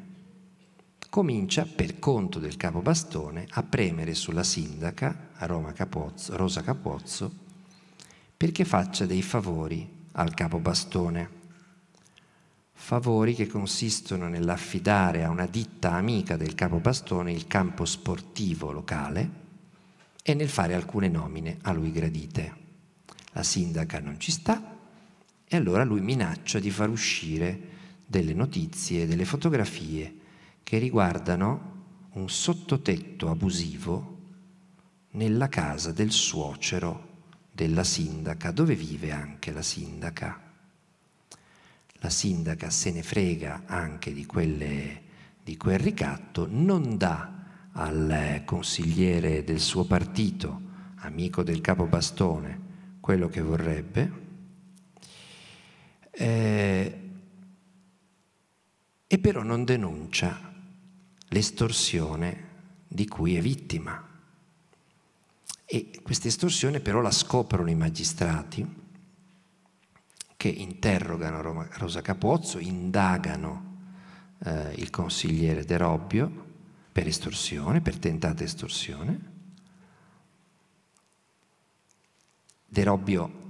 comincia per conto del capobastone a premere sulla sindaca a Roma Capozzo, Rosa Capozzo perché faccia dei favori al capo bastone. Favori che consistono nell'affidare a una ditta amica del capo bastone il campo sportivo locale e nel fare alcune nomine a lui gradite. La sindaca non ci sta e allora lui minaccia di far uscire delle notizie, delle fotografie che riguardano un sottotetto abusivo nella casa del suocero della sindaca. Dove vive anche la sindaca? La sindaca se ne frega anche di, quelle, di quel ricatto, non dà al consigliere del suo partito, amico del capo bastone, quello che vorrebbe. Eh, e però non denuncia l'estorsione di cui è vittima. E questa estorsione però la scoprono i magistrati che interrogano Rosa Capozzo, indagano eh, il consigliere De Robbio per estorsione, per tentata estorsione. De Robbio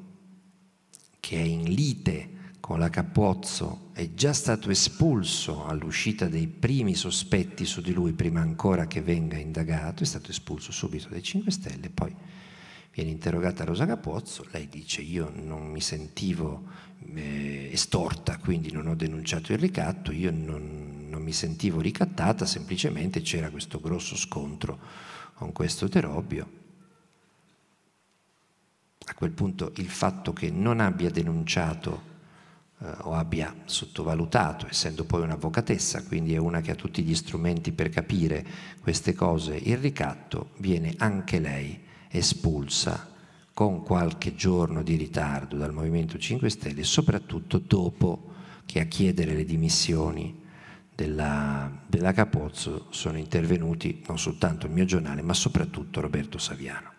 che è in lite la Capozzo è già stato espulso all'uscita dei primi sospetti su di lui, prima ancora che venga indagato, è stato espulso subito dai 5 Stelle, poi viene interrogata Rosa Capozzo, lei dice io non mi sentivo eh, estorta, quindi non ho denunciato il ricatto, io non, non mi sentivo ricattata, semplicemente c'era questo grosso scontro con questo Terobbio. A quel punto il fatto che non abbia denunciato eh, o abbia sottovalutato, essendo poi un'avvocatessa, quindi è una che ha tutti gli strumenti per capire queste cose, il ricatto viene anche lei espulsa con qualche giorno di ritardo dal Movimento 5 Stelle, soprattutto dopo che a chiedere le dimissioni della, della Capozzo sono intervenuti non soltanto il mio giornale, ma soprattutto Roberto Saviano.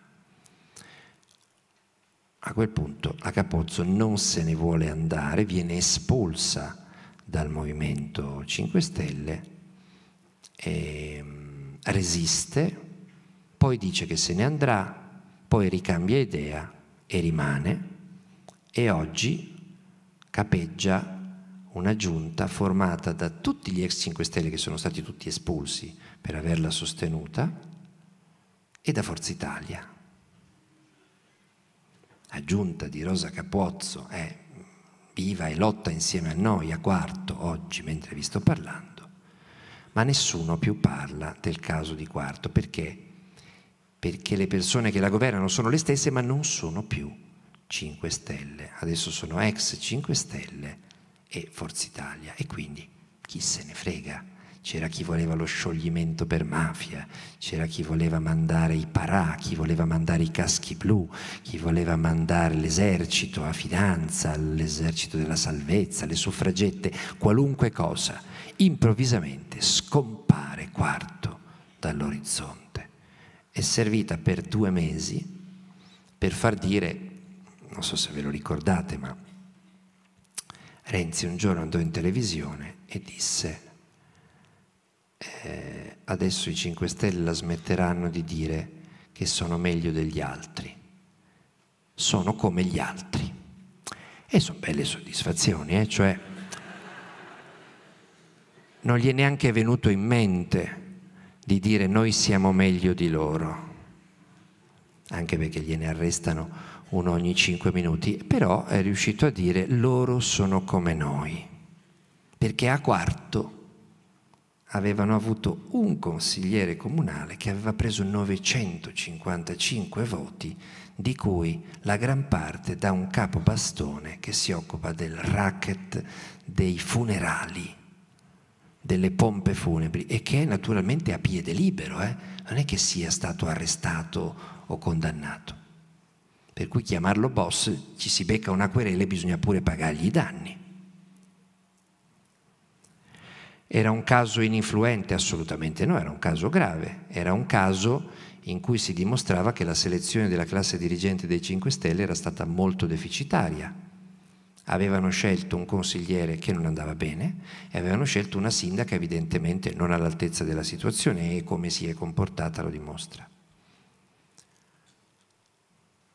A quel punto la Capozzo non se ne vuole andare, viene espulsa dal Movimento 5 Stelle, ehm, resiste, poi dice che se ne andrà, poi ricambia idea e rimane e oggi capeggia una giunta formata da tutti gli ex 5 Stelle che sono stati tutti espulsi per averla sostenuta e da Forza Italia aggiunta di Rosa Capuozzo è viva e lotta insieme a noi a Quarto oggi mentre vi sto parlando, ma nessuno più parla del caso di Quarto perché? Perché le persone che la governano sono le stesse ma non sono più 5 Stelle, adesso sono ex 5 Stelle e Forza Italia e quindi chi se ne frega c'era chi voleva lo scioglimento per mafia, c'era chi voleva mandare i parà, chi voleva mandare i caschi blu, chi voleva mandare l'esercito a finanza, l'esercito della salvezza, le suffragette, qualunque cosa. Improvvisamente scompare quarto dall'orizzonte. È servita per due mesi per far dire, non so se ve lo ricordate, ma Renzi un giorno andò in televisione e disse eh, adesso i 5 Stelle la smetteranno di dire che sono meglio degli altri, sono come gli altri. E sono belle soddisfazioni, eh? cioè non gli è neanche venuto in mente di dire noi siamo meglio di loro, anche perché gliene arrestano uno ogni 5 minuti, però è riuscito a dire loro sono come noi, perché a quarto avevano avuto un consigliere comunale che aveva preso 955 voti, di cui la gran parte da un capo bastone che si occupa del racket dei funerali, delle pompe funebri e che è naturalmente a piede libero, eh? non è che sia stato arrestato o condannato. Per cui chiamarlo boss ci si becca una querela e bisogna pure pagargli i danni. Era un caso ininfluente? Assolutamente no, era un caso grave, era un caso in cui si dimostrava che la selezione della classe dirigente dei 5 Stelle era stata molto deficitaria. Avevano scelto un consigliere che non andava bene e avevano scelto una sindaca evidentemente non all'altezza della situazione e come si è comportata lo dimostra.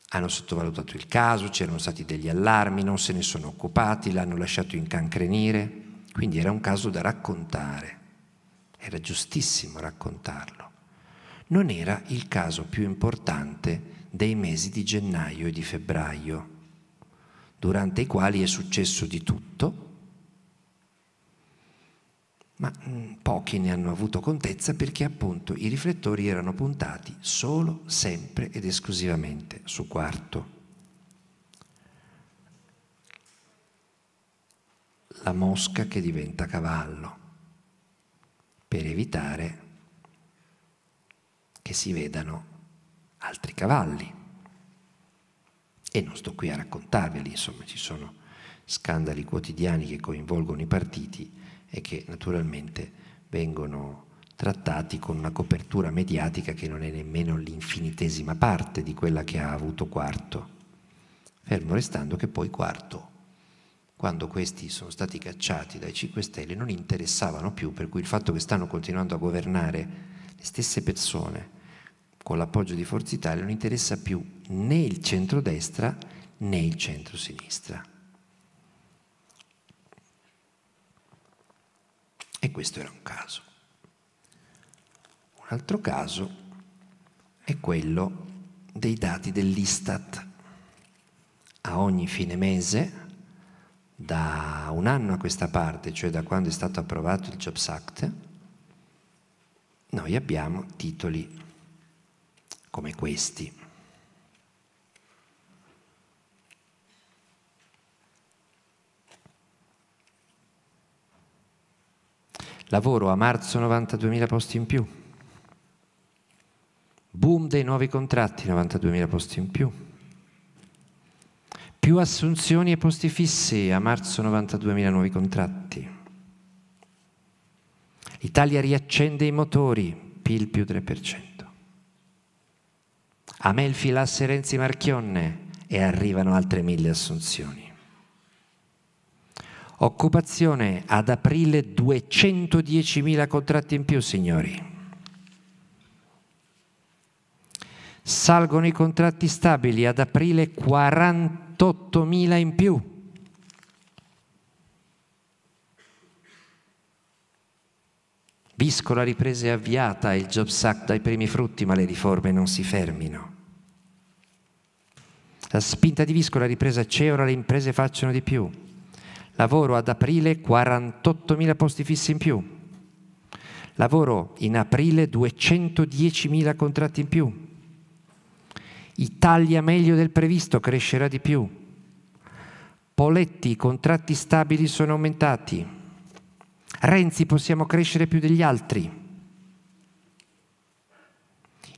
Hanno sottovalutato il caso, c'erano stati degli allarmi, non se ne sono occupati, l'hanno lasciato incancrenire. Quindi era un caso da raccontare, era giustissimo raccontarlo. Non era il caso più importante dei mesi di gennaio e di febbraio, durante i quali è successo di tutto, ma mm, pochi ne hanno avuto contezza perché appunto i riflettori erano puntati solo, sempre ed esclusivamente su quarto. la mosca che diventa cavallo, per evitare che si vedano altri cavalli. E non sto qui a raccontarveli, insomma ci sono scandali quotidiani che coinvolgono i partiti e che naturalmente vengono trattati con una copertura mediatica che non è nemmeno l'infinitesima parte di quella che ha avuto quarto, fermo restando che poi quarto quando questi sono stati cacciati dai 5 Stelle, non interessavano più, per cui il fatto che stanno continuando a governare le stesse persone con l'appoggio di Forza Italia non interessa più né il centrodestra né il centrosinistra. E questo era un caso. Un altro caso è quello dei dati dell'Istat. A ogni fine mese da un anno a questa parte, cioè da quando è stato approvato il Jobs Act, noi abbiamo titoli come questi. Lavoro a marzo 92.000 posti in più. Boom dei nuovi contratti 92.000 posti in più più assunzioni e posti fissi, a marzo 92.000 nuovi contratti. L'Italia riaccende i motori, PIL più 3%. A Melfi, Lasse, Renzi, Marchionne e arrivano altre mille assunzioni. Occupazione ad aprile 210.000 contratti in più, signori. Salgono i contratti stabili ad aprile 40 48.000 in più. Visco la ripresa è avviata e il Jobs Act dai primi frutti, ma le riforme non si fermino. La spinta di Visco la ripresa c'è, ora le imprese facciano di più. Lavoro ad aprile 48.000 posti fissi in più. Lavoro in aprile 210.000 contratti in più. Italia meglio del previsto, crescerà di più. Poletti, i contratti stabili sono aumentati. Renzi, possiamo crescere più degli altri.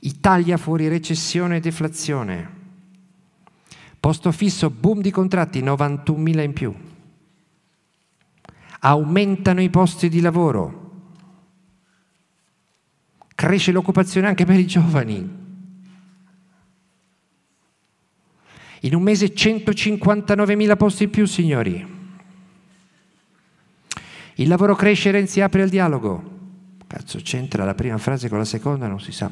Italia fuori recessione e deflazione. Posto fisso, boom di contratti, 91.000 in più. Aumentano i posti di lavoro. Cresce l'occupazione anche per i giovani, In un mese 159.000 posti in più, signori. Il lavoro cresce, Renzi apre il dialogo. Cazzo, c'entra la prima frase con la seconda, non si sa.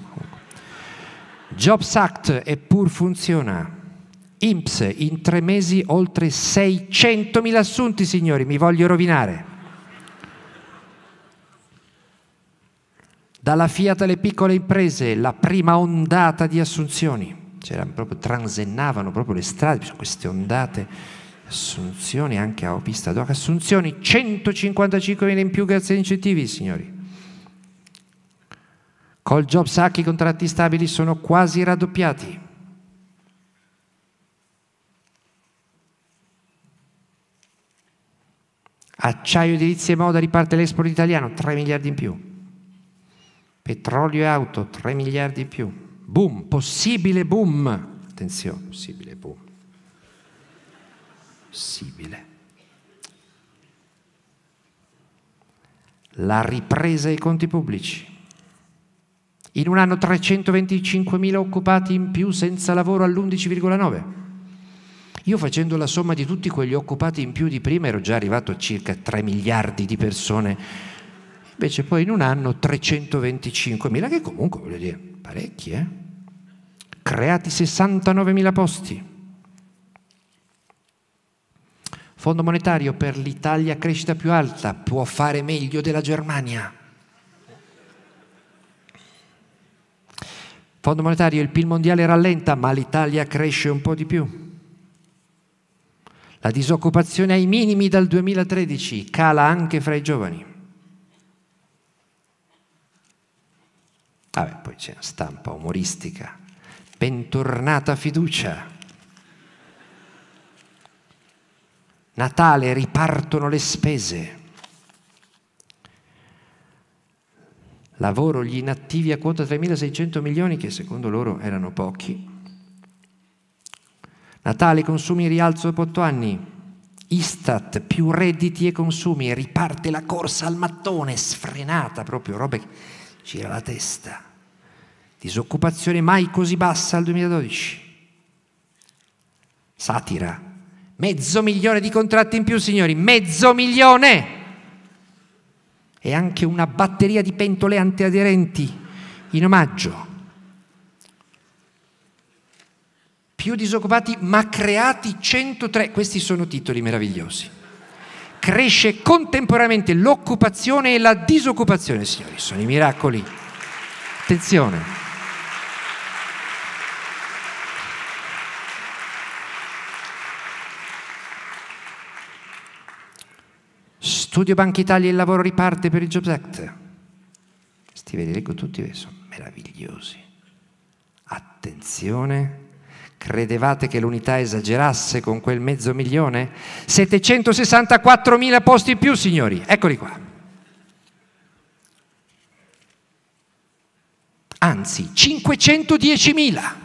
Jobs Act eppur funziona. IMPS in tre mesi oltre 600.000 assunti, signori, mi voglio rovinare. Dalla Fiat alle piccole imprese, la prima ondata di assunzioni c'erano proprio, transennavano proprio le strade, queste ondate. Assunzioni anche a Opista Doc, assunzioni 155.000 in più grazie agli incentivi, signori. Col job sacchi i contratti stabili sono quasi raddoppiati. Acciaio, edilizia e moda riparte l'export italiano, 3 miliardi in più. Petrolio e auto, 3 miliardi in più boom, possibile boom. Attenzione, possibile boom. Possibile. La ripresa dei conti pubblici. In un anno 325.000 occupati in più senza lavoro all'11,9. Io facendo la somma di tutti quegli occupati in più di prima ero già arrivato a circa 3 miliardi di persone Invece poi in un anno 325.000, che comunque voglio dire, parecchi, eh? Creati 69.000 posti. Fondo monetario per l'Italia crescita più alta può fare meglio della Germania. Fondo monetario, il PIL mondiale rallenta, ma l'Italia cresce un po' di più. La disoccupazione ai minimi dal 2013 cala anche fra i giovani. Vabbè, poi c'è una stampa umoristica. Bentornata fiducia. Natale ripartono le spese. Lavoro gli inattivi a quota 3.600 milioni che secondo loro erano pochi. Natale consumi rialzo dopo 8 anni. Istat, più redditi e consumi, riparte la corsa al mattone, sfrenata proprio, robe gira la testa. Disoccupazione mai così bassa al 2012. Satira. Mezzo milione di contratti in più, signori, mezzo milione! E anche una batteria di pentole antiaderenti in omaggio. Più disoccupati, ma creati 103. Questi sono titoli meravigliosi cresce contemporaneamente l'occupazione e la disoccupazione. Signori, sono i miracoli. Attenzione. Studio Banca Italia il lavoro riparte per il Jobs Act. Sti ve li leggo tutti, sono meravigliosi. Attenzione Credevate che l'unità esagerasse con quel mezzo milione? 764 mila posti in più, signori, eccoli qua. Anzi, 510 mila.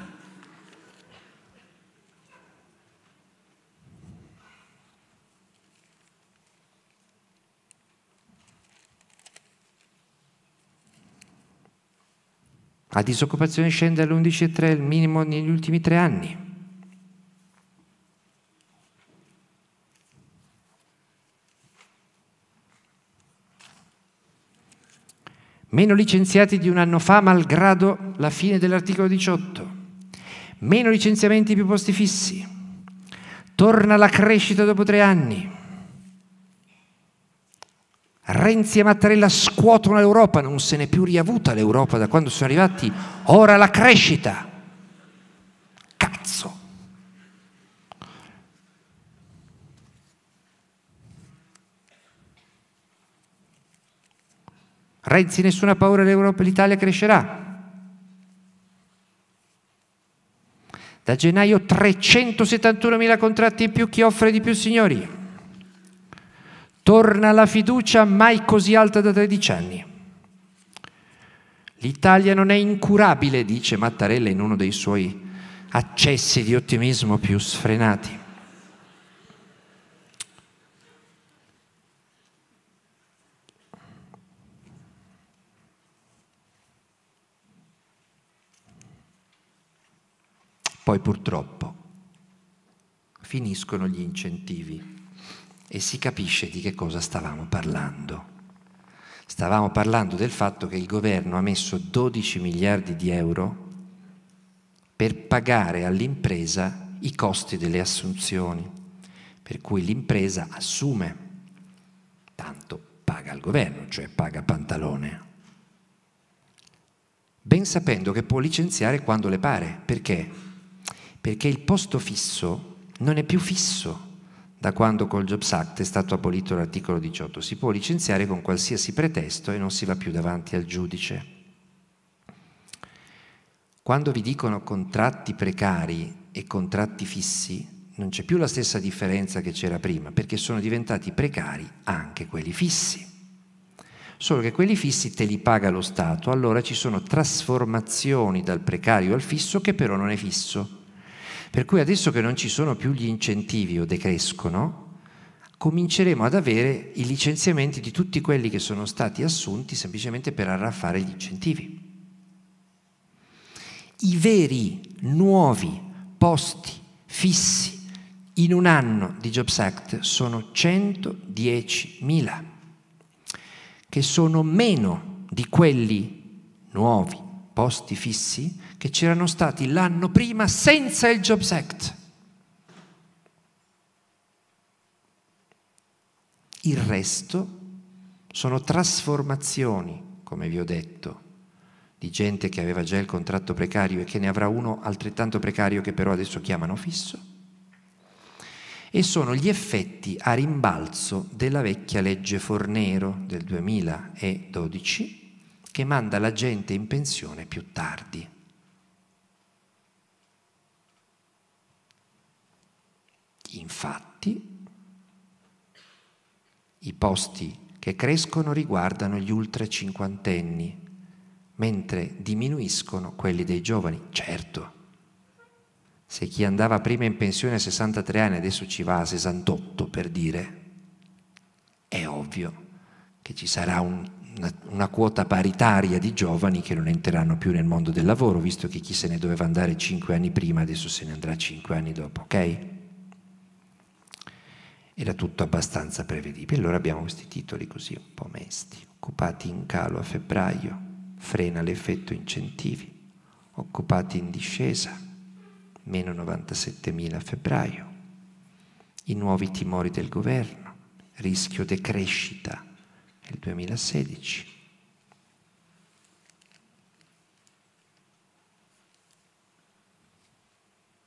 La disoccupazione scende all'11,3 il minimo negli ultimi tre anni. Meno licenziati di un anno fa, malgrado la fine dell'articolo 18. Meno licenziamenti più posti fissi. Torna la crescita dopo tre anni. Renzi e Mattarella scuotono l'Europa, non se n'è più riavuta l'Europa da quando sono arrivati, ora la crescita. Cazzo. Renzi nessuna paura, l'Italia crescerà. Da gennaio 371.000 contratti in più, chi offre di più signori? Torna la fiducia mai così alta da 13 anni. L'Italia non è incurabile, dice Mattarella in uno dei suoi accessi di ottimismo più sfrenati. Poi purtroppo finiscono gli incentivi e si capisce di che cosa stavamo parlando. Stavamo parlando del fatto che il governo ha messo 12 miliardi di euro per pagare all'impresa i costi delle assunzioni, per cui l'impresa assume, tanto paga il governo, cioè paga pantalone ben sapendo che può licenziare quando le pare. Perché? Perché il posto fisso non è più fisso da quando col Jobs Act è stato abolito l'articolo 18. Si può licenziare con qualsiasi pretesto e non si va più davanti al giudice. Quando vi dicono contratti precari e contratti fissi, non c'è più la stessa differenza che c'era prima, perché sono diventati precari anche quelli fissi. Solo che quelli fissi te li paga lo Stato, allora ci sono trasformazioni dal precario al fisso che però non è fisso per cui adesso che non ci sono più gli incentivi o decrescono, cominceremo ad avere i licenziamenti di tutti quelli che sono stati assunti semplicemente per arraffare gli incentivi. I veri nuovi posti fissi in un anno di Jobs Act sono 110.000, che sono meno di quelli nuovi posti fissi che c'erano stati l'anno prima senza il Jobs Act. Il resto sono trasformazioni, come vi ho detto, di gente che aveva già il contratto precario e che ne avrà uno altrettanto precario che però adesso chiamano fisso. E sono gli effetti a rimbalzo della vecchia legge Fornero del 2012 che manda la gente in pensione più tardi. Infatti, i posti che crescono riguardano gli ultra cinquantenni, mentre diminuiscono quelli dei giovani. Certo, se chi andava prima in pensione a 63 anni adesso ci va a 68 per dire, è ovvio che ci sarà un una, quota paritaria di giovani che non entreranno più nel mondo del lavoro, visto che chi se ne doveva andare cinque anni prima adesso se ne andrà cinque anni dopo, ok? Era tutto abbastanza prevedibile, allora abbiamo questi titoli così un po' mesti. Occupati in calo a febbraio, frena l'effetto incentivi. Occupati in discesa, meno 97.000 a febbraio. I nuovi timori del governo, rischio decrescita il 2016.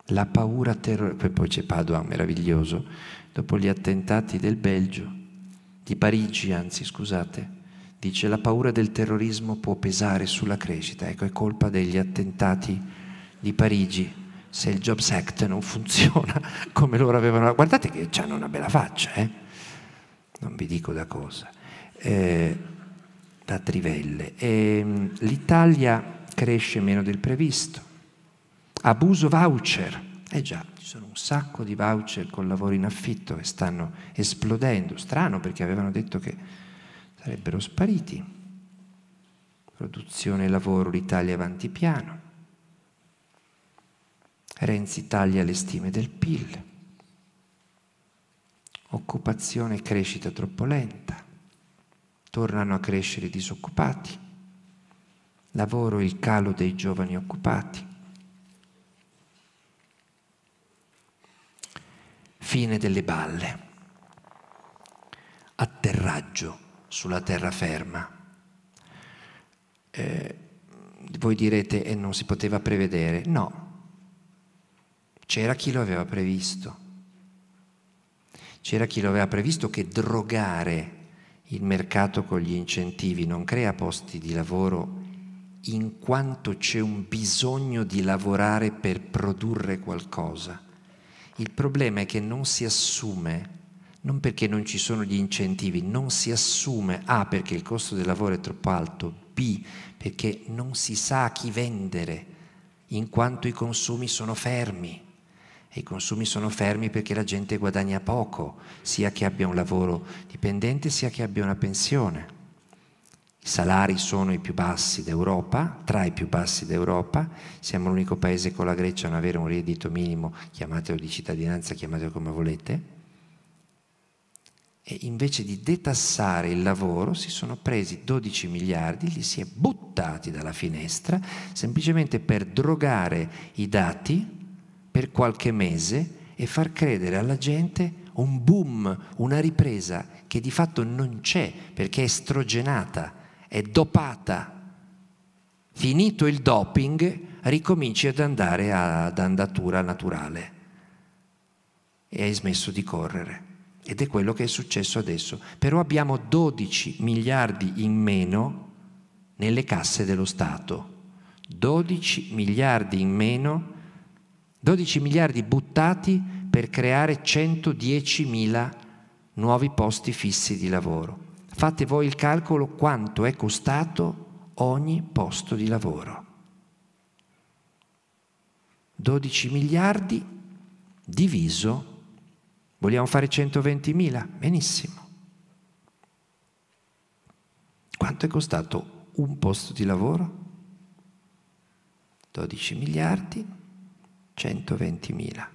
La paura terroristica, poi c'è Padoan, meraviglioso, dopo gli attentati del Belgio, di Parigi anzi, scusate, dice la paura del terrorismo può pesare sulla crescita, ecco è colpa degli attentati di Parigi, se il Jobs Act non funziona come loro avevano. Guardate che hanno una bella faccia, eh? non vi dico da cosa eh, da trivelle. E, ehm, L'Italia cresce meno del previsto. Abuso voucher. Eh già, ci sono un sacco di voucher con lavoro in affitto che stanno esplodendo. Strano perché avevano detto che sarebbero spariti. Produzione e lavoro, l'Italia avanti piano. Renzi taglia le stime del PIL occupazione e crescita troppo lenta, tornano a crescere i disoccupati, lavoro il calo dei giovani occupati, fine delle balle, atterraggio sulla terraferma. Eh, voi direte e eh, non si poteva prevedere, no, c'era chi lo aveva previsto, c'era chi lo aveva previsto che drogare il mercato con gli incentivi non crea posti di lavoro in quanto c'è un bisogno di lavorare per produrre qualcosa. Il problema è che non si assume, non perché non ci sono gli incentivi, non si assume A perché il costo del lavoro è troppo alto, B perché non si sa a chi vendere, in quanto i consumi sono fermi e i consumi sono fermi perché la gente guadagna poco, sia che abbia un lavoro dipendente sia che abbia una pensione. I salari sono i più bassi d'Europa, tra i più bassi d'Europa, siamo l'unico paese con la Grecia a non avere un reddito minimo, chiamatelo di cittadinanza, chiamatelo come volete. E invece di detassare il lavoro si sono presi 12 miliardi, li si è buttati dalla finestra semplicemente per drogare i dati per qualche mese e far credere alla gente un boom, una ripresa che di fatto non c'è perché è estrogenata, è dopata. Finito il doping, ricominci ad andare ad andatura naturale e hai smesso di correre. Ed è quello che è successo adesso. Però abbiamo 12 miliardi in meno nelle casse dello Stato. 12 miliardi in meno 12 miliardi buttati per creare 110 mila nuovi posti fissi di lavoro. Fate voi il calcolo quanto è costato ogni posto di lavoro. 12 miliardi diviso, vogliamo fare 120 mila? Benissimo. Quanto è costato un posto di lavoro? 12 miliardi 120.000.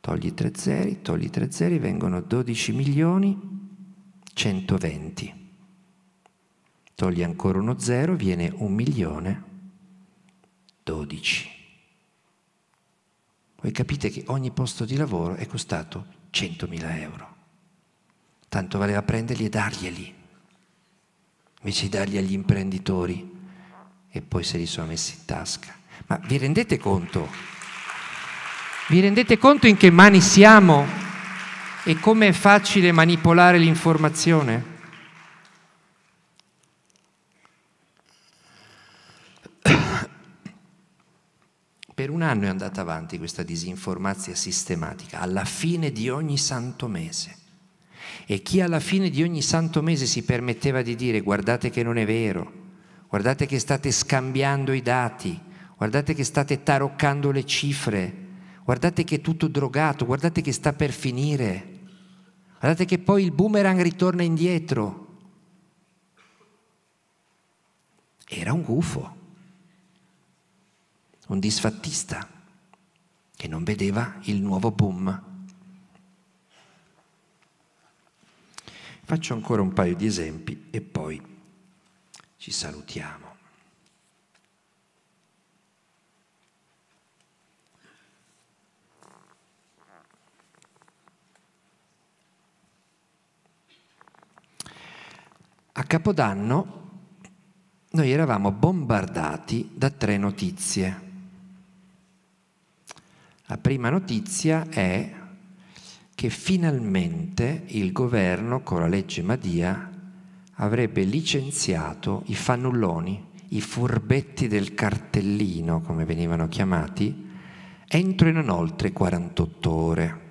Togli tre zeri, togli tre zeri, vengono 12 milioni 120. Togli ancora uno zero, viene 1 milione 12. Voi capite che ogni posto di lavoro è costato 100.000 euro. Tanto valeva prenderli e darglieli, invece di dargli agli imprenditori e poi se li sono messi in tasca. Ma vi rendete conto? Vi rendete conto in che mani siamo e come è facile manipolare l'informazione? Per un anno è andata avanti questa disinformazione sistematica, alla fine di ogni santo mese. E chi alla fine di ogni santo mese si permetteva di dire guardate che non è vero, guardate che state scambiando i dati, guardate che state taroccando le cifre, guardate che è tutto drogato, guardate che sta per finire, guardate che poi il boomerang ritorna indietro. Era un gufo, un disfattista che non vedeva il nuovo boom. Faccio ancora un paio di esempi e poi ci salutiamo. A Capodanno noi eravamo bombardati da tre notizie. La prima notizia è che finalmente il governo, con la legge Madia, avrebbe licenziato i fannulloni, i furbetti del cartellino, come venivano chiamati, entro e non oltre 48 ore.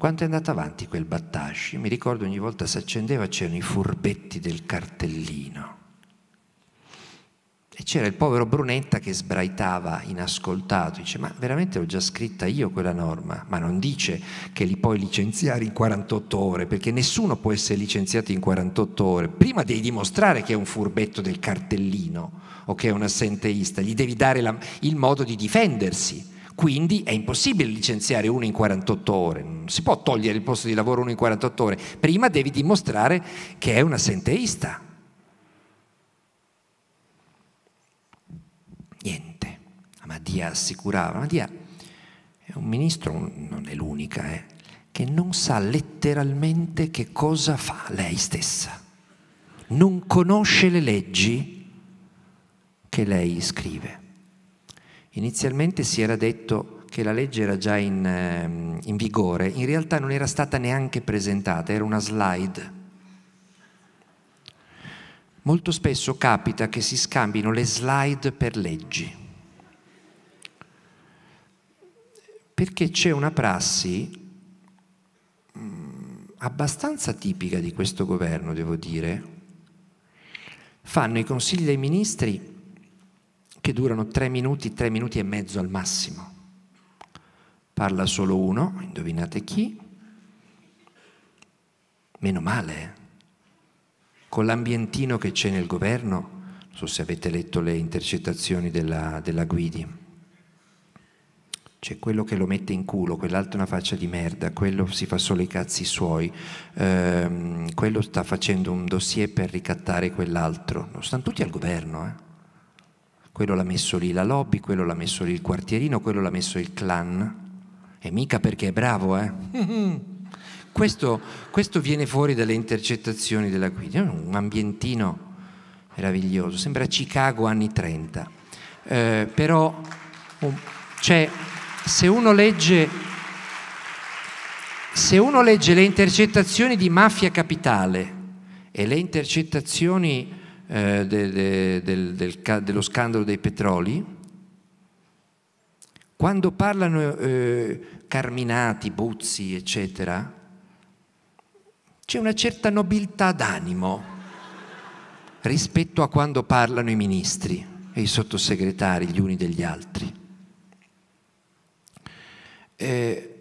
Quanto è andato avanti quel battasci? Mi ricordo ogni volta si accendeva c'erano i furbetti del cartellino. E c'era il povero Brunetta che sbraitava inascoltato, dice ma veramente l'ho già scritta io quella norma, ma non dice che li puoi licenziare in 48 ore, perché nessuno può essere licenziato in 48 ore, prima devi dimostrare che è un furbetto del cartellino o che è un assenteista, gli devi dare la, il modo di difendersi. Quindi è impossibile licenziare uno in 48 ore, non si può togliere il posto di lavoro uno in 48 ore, prima devi dimostrare che è un assenteista. Niente, Amadia assicurava, Amadia è un ministro, non è l'unica, eh, che non sa letteralmente che cosa fa lei stessa, non conosce le leggi che lei scrive. Inizialmente si era detto che la legge era già in, ehm, in vigore, in realtà non era stata neanche presentata, era una slide. Molto spesso capita che si scambino le slide per leggi. Perché c'è una prassi mm, abbastanza tipica di questo governo, devo dire. Fanno i consigli dei ministri che durano tre minuti, tre minuti e mezzo al massimo. Parla solo uno, indovinate chi? Meno male. Eh. Con l'ambientino che c'è nel governo, non so se avete letto le intercettazioni della, della Guidi, c'è quello che lo mette in culo, quell'altro è una faccia di merda, quello si fa solo i cazzi suoi, ehm, quello sta facendo un dossier per ricattare quell'altro, non stanno tutti al governo, eh? quello l'ha messo lì la lobby, quello l'ha messo lì il quartierino, quello l'ha messo il clan. E mica perché è bravo, eh? questo, questo viene fuori dalle intercettazioni della guida, un ambientino meraviglioso, sembra Chicago anni 30. Eh, però cioè, se, uno legge, se uno legge le intercettazioni di Mafia Capitale e le intercettazioni eh, de, de, del, del, dello scandalo dei petroli, quando parlano eh, Carminati, Buzzi, eccetera, c'è una certa nobiltà d'animo rispetto a quando parlano i ministri e i sottosegretari gli uni degli altri. Eh,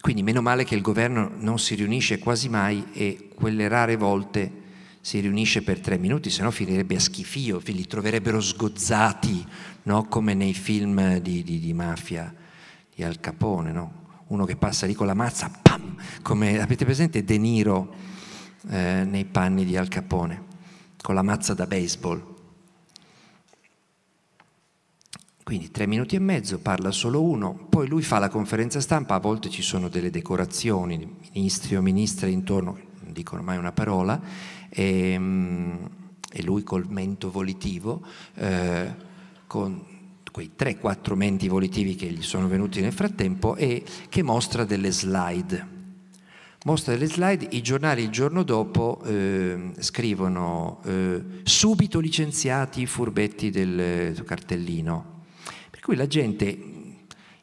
quindi meno male che il governo non si riunisce quasi mai e quelle rare volte si riunisce per tre minuti, se no finirebbe a schifio, li troverebbero sgozzati, no? come nei film di, di, di mafia, di Al Capone, no? uno che passa lì con la mazza, pam, come avete presente De Niro eh, nei panni di Al Capone, con la mazza da baseball. Quindi tre minuti e mezzo, parla solo uno, poi lui fa la conferenza stampa, a volte ci sono delle decorazioni, ministri o ministre intorno, non dicono mai una parola, e, ehm, e lui col mento volitivo, eh, con quei 3-4 menti volitivi che gli sono venuti nel frattempo e che mostra delle slide. Mostra delle slide, i giornali il giorno dopo eh, scrivono eh, subito licenziati i furbetti del cartellino. Per cui la gente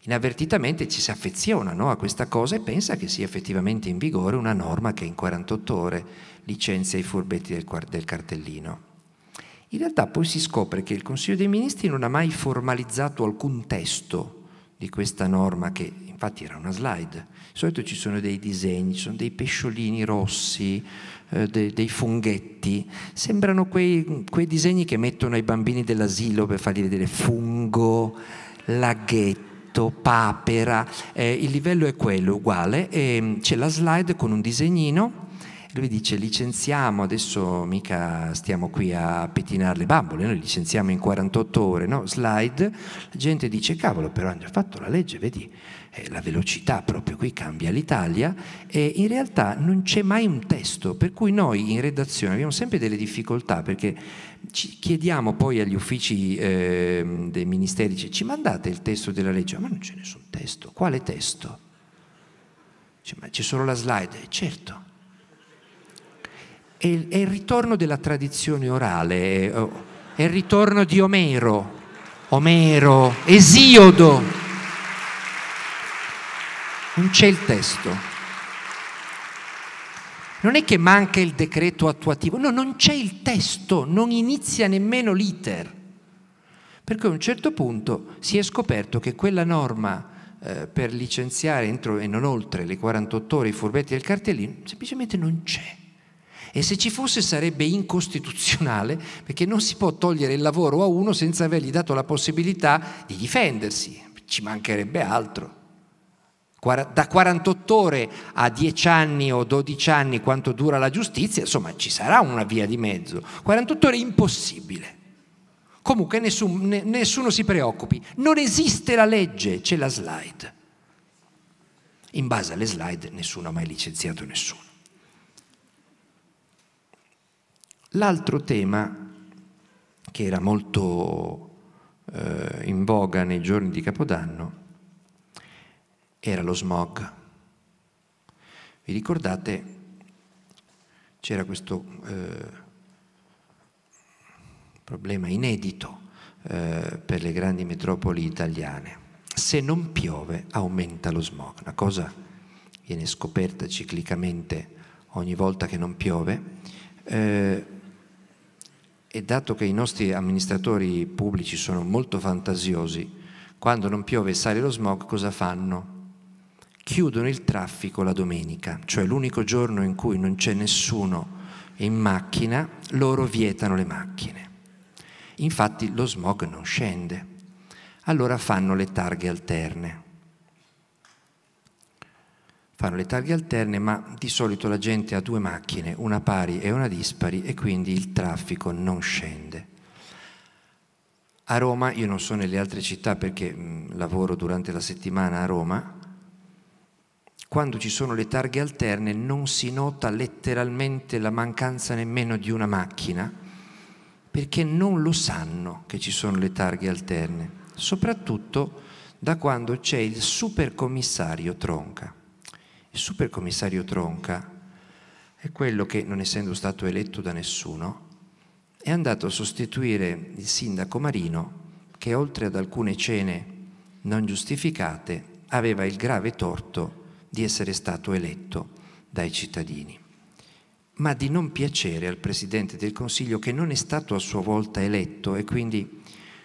inavvertitamente ci si affeziona no, a questa cosa e pensa che sia effettivamente in vigore una norma che in 48 ore licenzia i furbetti del, del cartellino. In realtà poi si scopre che il Consiglio dei Ministri non ha mai formalizzato alcun testo di questa norma che infatti era una slide. Di solito ci sono dei disegni, ci sono dei pesciolini rossi, eh, de, dei funghetti. Sembrano quei, quei disegni che mettono ai bambini dell'asilo per fargli vedere fungo, laghetto fritto, papera, eh, il livello è quello, uguale. E mm, c'è la slide con un disegnino. Lui dice licenziamo, adesso mica stiamo qui a pettinare le bambole, noi licenziamo in 48 ore, no? Slide, la gente dice cavolo però hanno già fatto la legge, vedi, eh, la velocità proprio qui cambia l'Italia e in realtà non c'è mai un testo, per cui noi in redazione abbiamo sempre delle difficoltà perché ci chiediamo poi agli uffici eh, dei ministeri, ci mandate il testo della legge? Ma non c'è nessun testo. Quale testo? Cioè, ma c'è solo la slide? Eh, certo. È, è, il ritorno della tradizione orale, eh, oh, è il ritorno di Omero, Omero, Esiodo. Non c'è il testo non è che manca il decreto attuativo, no, non c'è il testo, non inizia nemmeno l'iter. Perché a un certo punto si è scoperto che quella norma eh, per licenziare entro e non oltre le 48 ore i furbetti del cartellino semplicemente non c'è. E se ci fosse sarebbe incostituzionale perché non si può togliere il lavoro a uno senza avergli dato la possibilità di difendersi, ci mancherebbe altro da 48 ore a 10 anni o 12 anni quanto dura la giustizia, insomma ci sarà una via di mezzo. 48 ore è impossibile. Comunque nessun, ne, nessuno si preoccupi, non esiste la legge, c'è la slide. In base alle slide nessuno ha mai licenziato nessuno. L'altro tema che era molto eh, in voga nei giorni di Capodanno era lo smog. Vi ricordate? C'era questo eh, problema inedito eh, per le grandi metropoli italiane. Se non piove aumenta lo smog, una cosa viene scoperta ciclicamente ogni volta che non piove. Eh, e dato che i nostri amministratori pubblici sono molto fantasiosi, quando non piove e sale lo smog cosa fanno? chiudono il traffico la domenica, cioè l'unico giorno in cui non c'è nessuno in macchina, loro vietano le macchine. Infatti lo smog non scende, allora fanno le targhe alterne. Fanno le targhe alterne, ma di solito la gente ha due macchine, una pari e una dispari, e quindi il traffico non scende. A Roma, io non so nelle altre città perché mh, lavoro durante la settimana a Roma, quando ci sono le targhe alterne non si nota letteralmente la mancanza nemmeno di una macchina, perché non lo sanno che ci sono le targhe alterne, soprattutto da quando c'è il supercommissario Tronca. Il supercommissario Tronca è quello che, non essendo stato eletto da nessuno, è andato a sostituire il sindaco Marino che oltre ad alcune cene non giustificate aveva il grave torto di essere stato eletto dai cittadini, ma di non piacere al Presidente del Consiglio che non è stato a sua volta eletto e quindi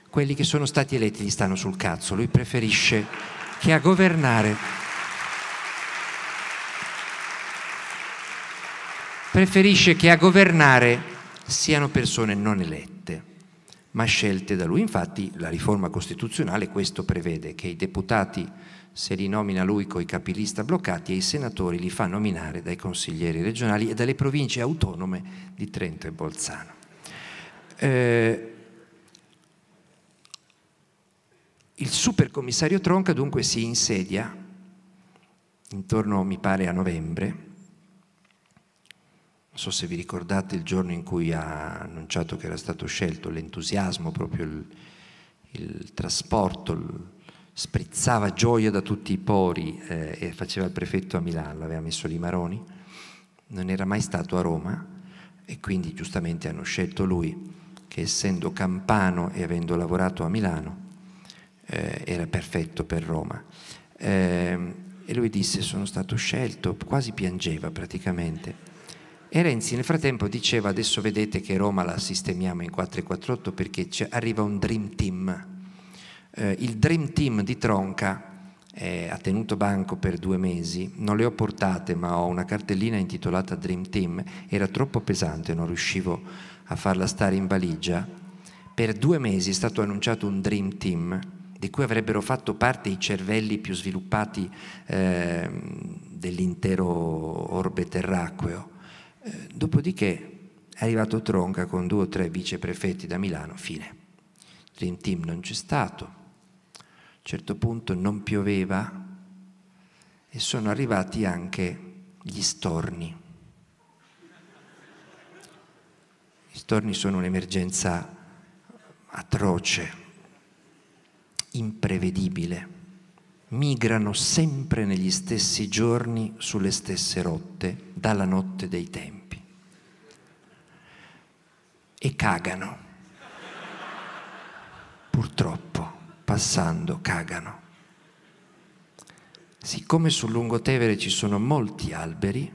quelli che sono stati eletti gli stanno sul cazzo, lui preferisce che a governare preferisce che a governare siano persone non elette ma scelte da lui. Infatti la riforma costituzionale questo prevede che i deputati se li nomina lui coi capilista bloccati e i senatori li fa nominare dai consiglieri regionali e dalle province autonome di Trento e Bolzano. Eh, il supercommissario Tronca dunque si insedia intorno, mi pare, a novembre non so se vi ricordate il giorno in cui ha annunciato che era stato scelto, l'entusiasmo, proprio il, il trasporto, il, sprizzava gioia da tutti i pori eh, e faceva il prefetto a Milano, aveva messo lì Maroni, non era mai stato a Roma e quindi giustamente hanno scelto lui che essendo campano e avendo lavorato a Milano eh, era perfetto per Roma. Eh, e lui disse sono stato scelto, quasi piangeva praticamente e Renzi nel frattempo diceva adesso vedete che Roma la sistemiamo in 448 perché arriva un Dream Team. Eh, il Dream Team di Tronca eh, ha tenuto banco per due mesi, non le ho portate ma ho una cartellina intitolata Dream Team, era troppo pesante, non riuscivo a farla stare in valigia. Per due mesi è stato annunciato un Dream Team di cui avrebbero fatto parte i cervelli più sviluppati eh, dell'intero orbe terracqueo dopodiché è arrivato Tronca con due o tre viceprefetti da Milano, fine. Dream Team non c'è stato. A un certo punto non pioveva e sono arrivati anche gli storni. Gli storni sono un'emergenza atroce, imprevedibile. Migrano sempre negli stessi giorni sulle stesse rotte dalla notte dei tempi e cagano. Purtroppo, passando, cagano. Siccome sul lungotevere ci sono molti alberi,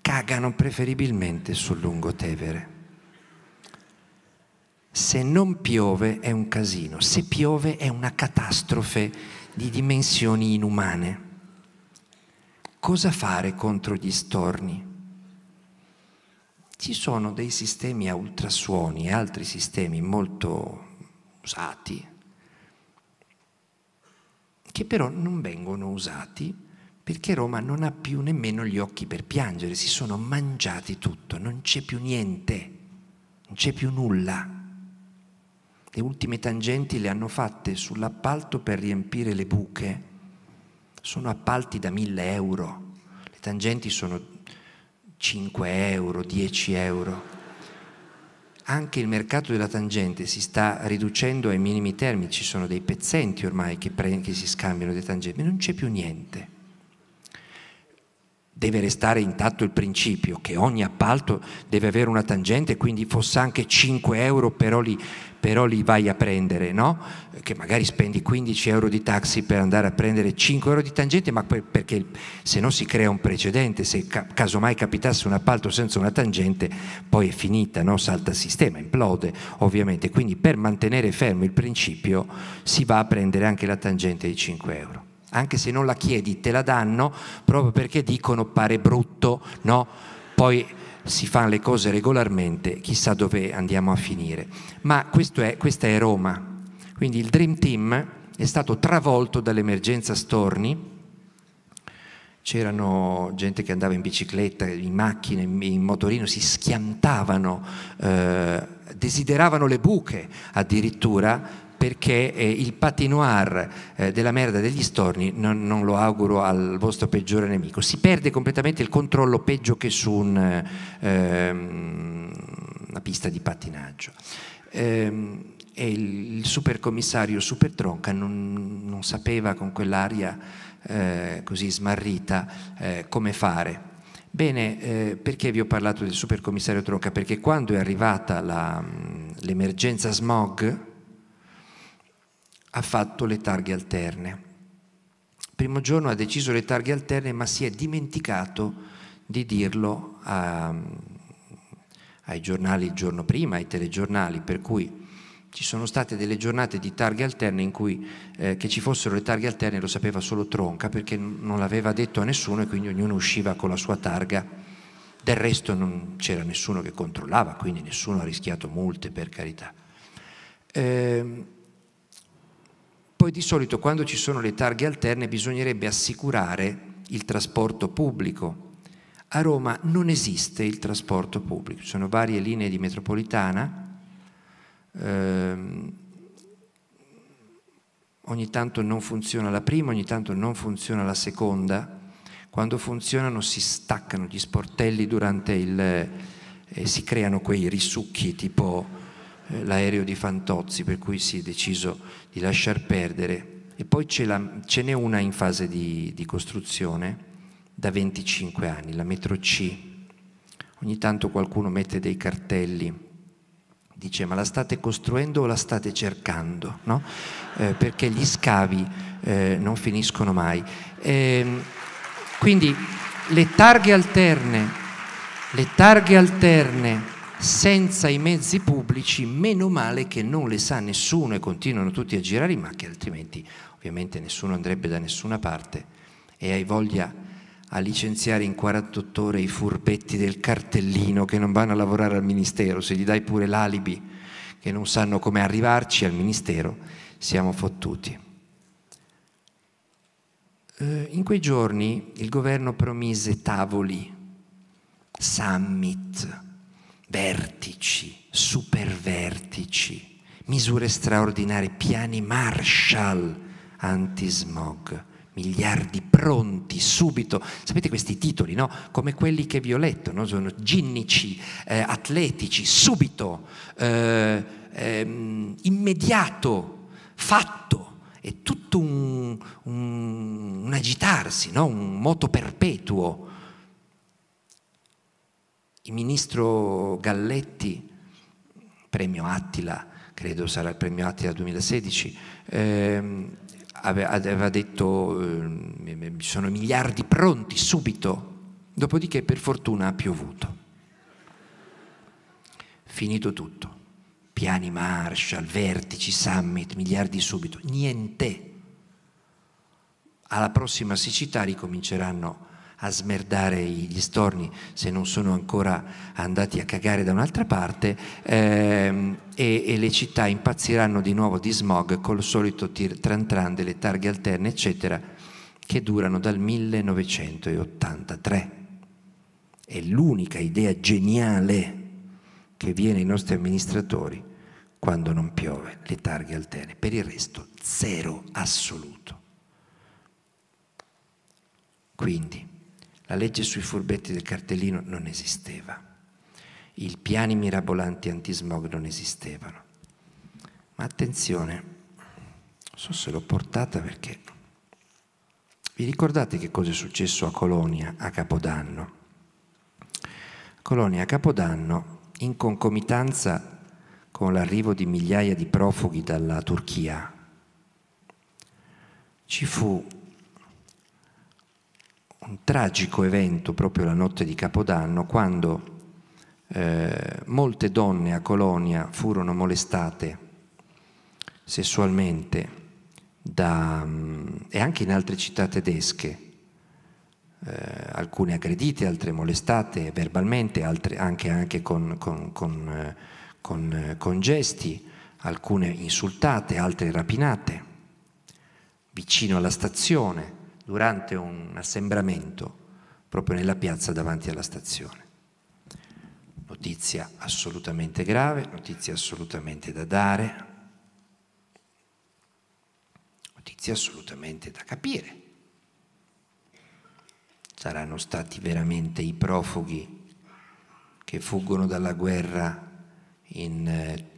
cagano preferibilmente sul lungotevere. Se non piove è un casino, se piove è una catastrofe di dimensioni inumane. Cosa fare contro gli storni? ci sono dei sistemi a ultrasuoni e altri sistemi molto usati che però non vengono usati perché Roma non ha più nemmeno gli occhi per piangere, si sono mangiati tutto, non c'è più niente, non c'è più nulla. Le ultime tangenti le hanno fatte sull'appalto per riempire le buche, sono appalti da 1000 euro, le tangenti sono 5 euro, 10 euro. Anche il mercato della tangente si sta riducendo ai minimi termini, ci sono dei pezzenti ormai che, pre- che si scambiano dei tangenti, non c'è più niente. Deve restare intatto il principio che ogni appalto deve avere una tangente, quindi fosse anche 5 euro, però li, però li vai a prendere, no? Che magari spendi 15 euro di taxi per andare a prendere 5 euro di tangente, ma per, perché se no si crea un precedente, se ca- casomai capitasse un appalto senza una tangente, poi è finita, no? Salta il sistema, implode ovviamente. Quindi per mantenere fermo il principio si va a prendere anche la tangente di 5 euro anche se non la chiedi, te la danno proprio perché dicono pare brutto, no? Poi si fa le cose regolarmente, chissà dove andiamo a finire. Ma è, questa è Roma. Quindi il Dream Team è stato travolto dall'emergenza Storni. C'erano gente che andava in bicicletta, in macchina, in motorino, si schiantavano, eh, desideravano le buche addirittura perché eh, il patinoir eh, della merda degli storni non, non, lo auguro al vostro peggiore nemico. Si perde completamente il controllo peggio che su un, ehm, una pista di pattinaggio. Ehm, e il, il supercommissario Supertronca non, non sapeva con quell'aria eh, così smarrita eh, come fare. Bene, eh, perché vi ho parlato del supercommissario Tronca? Perché quando è arrivata la, mm, l'emergenza smog, ha fatto le targhe alterne. Il primo giorno ha deciso le targhe alterne ma si è dimenticato di dirlo a, ai giornali il giorno prima, ai telegiornali, per cui ci sono state delle giornate di targhe alterne in cui eh, che ci fossero le targhe alterne lo sapeva solo Tronca perché non l'aveva detto a nessuno e quindi ognuno usciva con la sua targa. Del resto non c'era nessuno che controllava, quindi nessuno ha rischiato multe per carità. Eh, poi di solito quando ci sono le targhe alterne bisognerebbe assicurare il trasporto pubblico. A Roma non esiste il trasporto pubblico, ci sono varie linee di metropolitana, ehm, ogni tanto non funziona la prima, ogni tanto non funziona la seconda, quando funzionano si staccano gli sportelli durante il... Eh, si creano quei risucchi tipo l'aereo di Fantozzi, per cui si è deciso di lasciar perdere. E poi ce, la, ce n'è una in fase di, di costruzione da 25 anni, la metro C. Ogni tanto qualcuno mette dei cartelli dice ma la state costruendo o la state cercando? No? Eh, perché gli scavi eh, non finiscono mai. Eh, quindi le targhe alterne, le targhe alterne senza i mezzi pubblici, meno male che non le sa nessuno e continuano tutti a girare ma che altrimenti ovviamente nessuno andrebbe da nessuna parte e hai voglia a licenziare in 48 ore i furbetti del cartellino che non vanno a lavorare al ministero, se gli dai pure l'alibi che non sanno come arrivarci al ministero, siamo fottuti. Eh, in quei giorni il governo promise tavoli, summit, vertici, supervertici, misure straordinarie, piani Marshall antismog, miliardi pronti subito. Sapete questi titoli, no? Come quelli che vi ho letto, no? sono ginnici, eh, atletici, subito, eh, ehm, immediato, fatto. È tutto un, un, un agitarsi, no? un moto perpetuo il ministro Galletti, premio Attila, credo sarà il premio Attila 2016, ehm, aveva detto eh, ci sono miliardi pronti subito, dopodiché per fortuna ha piovuto. Finito tutto, piani Marshall, vertici, summit, miliardi subito, niente. Alla prossima siccità ricominceranno a smerdare gli storni se non sono ancora andati a cagare da un'altra parte ehm, e, e, le città impazziranno di nuovo di smog col solito tir tran tran delle targhe alterne eccetera che durano dal 1983. È l'unica idea geniale che viene ai nostri amministratori quando non piove, le targhe alterne. Per il resto zero assoluto. Quindi la legge sui furbetti del cartellino non esisteva. I piani mirabolanti antismog non esistevano. Ma attenzione, non so se l'ho portata perché... Vi ricordate che cosa è successo a Colonia a Capodanno? Colonia a Capodanno, in concomitanza con l'arrivo di migliaia di profughi dalla Turchia, ci fu un tragico evento proprio la notte di Capodanno, quando eh, molte donne a Colonia furono molestate sessualmente da, mm, e anche in altre città tedesche, eh, alcune aggredite, altre molestate verbalmente, altre anche, anche con, con, con, eh, con eh, gesti, alcune insultate, altre rapinate, vicino alla stazione durante un assembramento proprio nella piazza davanti alla stazione. Notizia assolutamente grave, notizia assolutamente da dare, notizia assolutamente da capire. Saranno stati veramente i profughi che fuggono dalla guerra in, eh,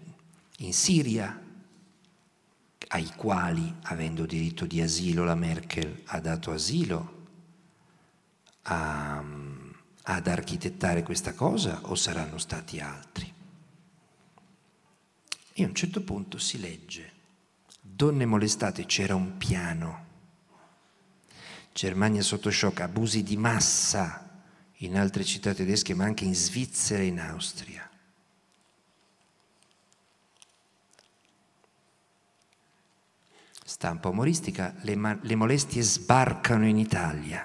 in Siria ai quali, avendo diritto di asilo, la Merkel ha dato asilo a, ad architettare questa cosa o saranno stati altri? E a un certo punto si legge, donne molestate, c'era un piano, Germania sotto shock, abusi di massa in altre città tedesche ma anche in Svizzera e in Austria. stampa umoristica, le, ma- le molestie sbarcano in Italia.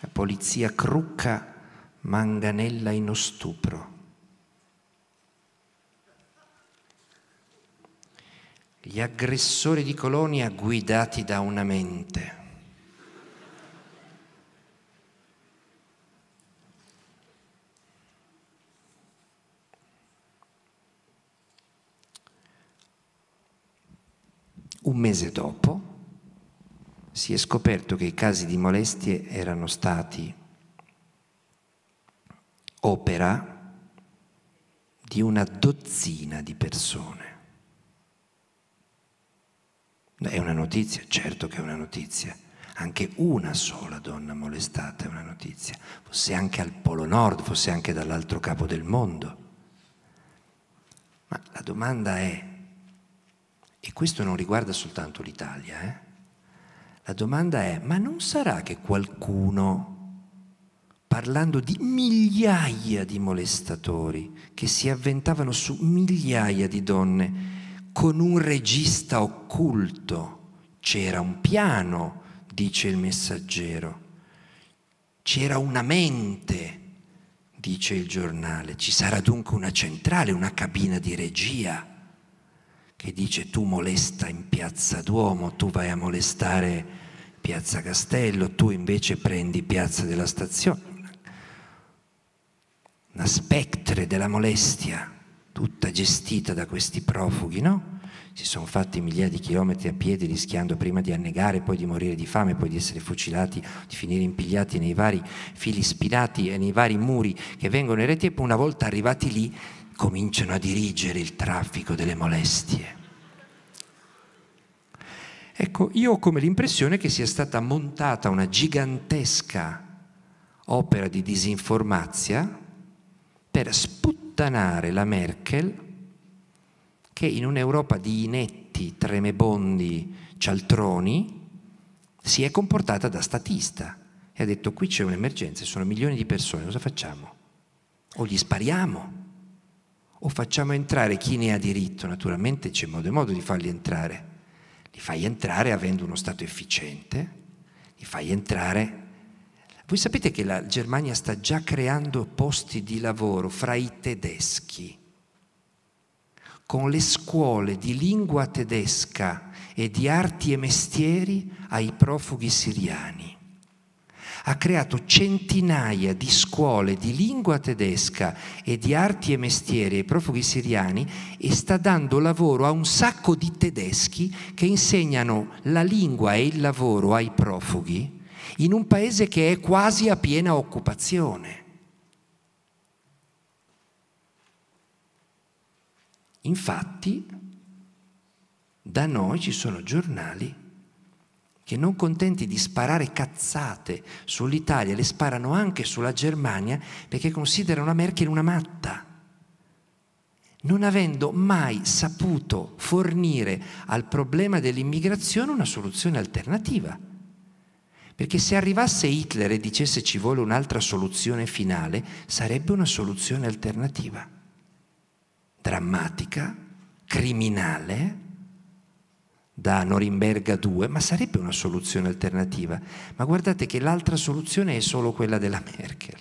La polizia crucca manganella in stupro. Gli aggressori di Colonia guidati da una mente. Un mese dopo si è scoperto che i casi di molestie erano stati opera di una dozzina di persone. È una notizia, certo che è una notizia. Anche una sola donna molestata è una notizia, fosse anche al Polo Nord, fosse anche dall'altro capo del mondo. Ma la domanda è, e questo non riguarda soltanto l'Italia. Eh? La domanda è, ma non sarà che qualcuno, parlando di migliaia di molestatori che si avventavano su migliaia di donne, con un regista occulto, c'era un piano, dice il messaggero, c'era una mente, dice il giornale, ci sarà dunque una centrale, una cabina di regia che dice tu molesta in piazza Duomo, tu vai a molestare piazza Castello, tu invece prendi piazza della stazione. Una spettre della molestia, tutta gestita da questi profughi, no? Si sono fatti migliaia di chilometri a piedi rischiando prima di annegare, poi di morire di fame, poi di essere fucilati, di finire impigliati nei vari fili spinati e nei vari muri che vengono in rete e poi una volta arrivati lì cominciano a dirigere il traffico delle molestie. Ecco, io ho come l'impressione che sia stata montata una gigantesca opera di disinformazia per sputtanare la Merkel che in un'Europa di inetti, tremebondi, cialtroni si è comportata da statista e ha detto qui c'è un'emergenza, sono milioni di persone, cosa facciamo? O gli spariamo? o facciamo entrare chi ne ha diritto, naturalmente c'è modo e modo di farli entrare. Li fai entrare avendo uno Stato efficiente, li fai entrare... Voi sapete che la Germania sta già creando posti di lavoro fra i tedeschi, con le scuole di lingua tedesca e di arti e mestieri ai profughi siriani ha creato centinaia di scuole di lingua tedesca e di arti e mestieri ai profughi siriani e sta dando lavoro a un sacco di tedeschi che insegnano la lingua e il lavoro ai profughi in un paese che è quasi a piena occupazione. Infatti, da noi ci sono giornali che non contenti di sparare cazzate sull'Italia, le sparano anche sulla Germania perché considerano la Merkel una matta, non avendo mai saputo fornire al problema dell'immigrazione una soluzione alternativa. Perché se arrivasse Hitler e dicesse ci vuole un'altra soluzione finale, sarebbe una soluzione alternativa, drammatica, criminale, da Norimberga 2, ma sarebbe una soluzione alternativa. Ma guardate che l'altra soluzione è solo quella della Merkel,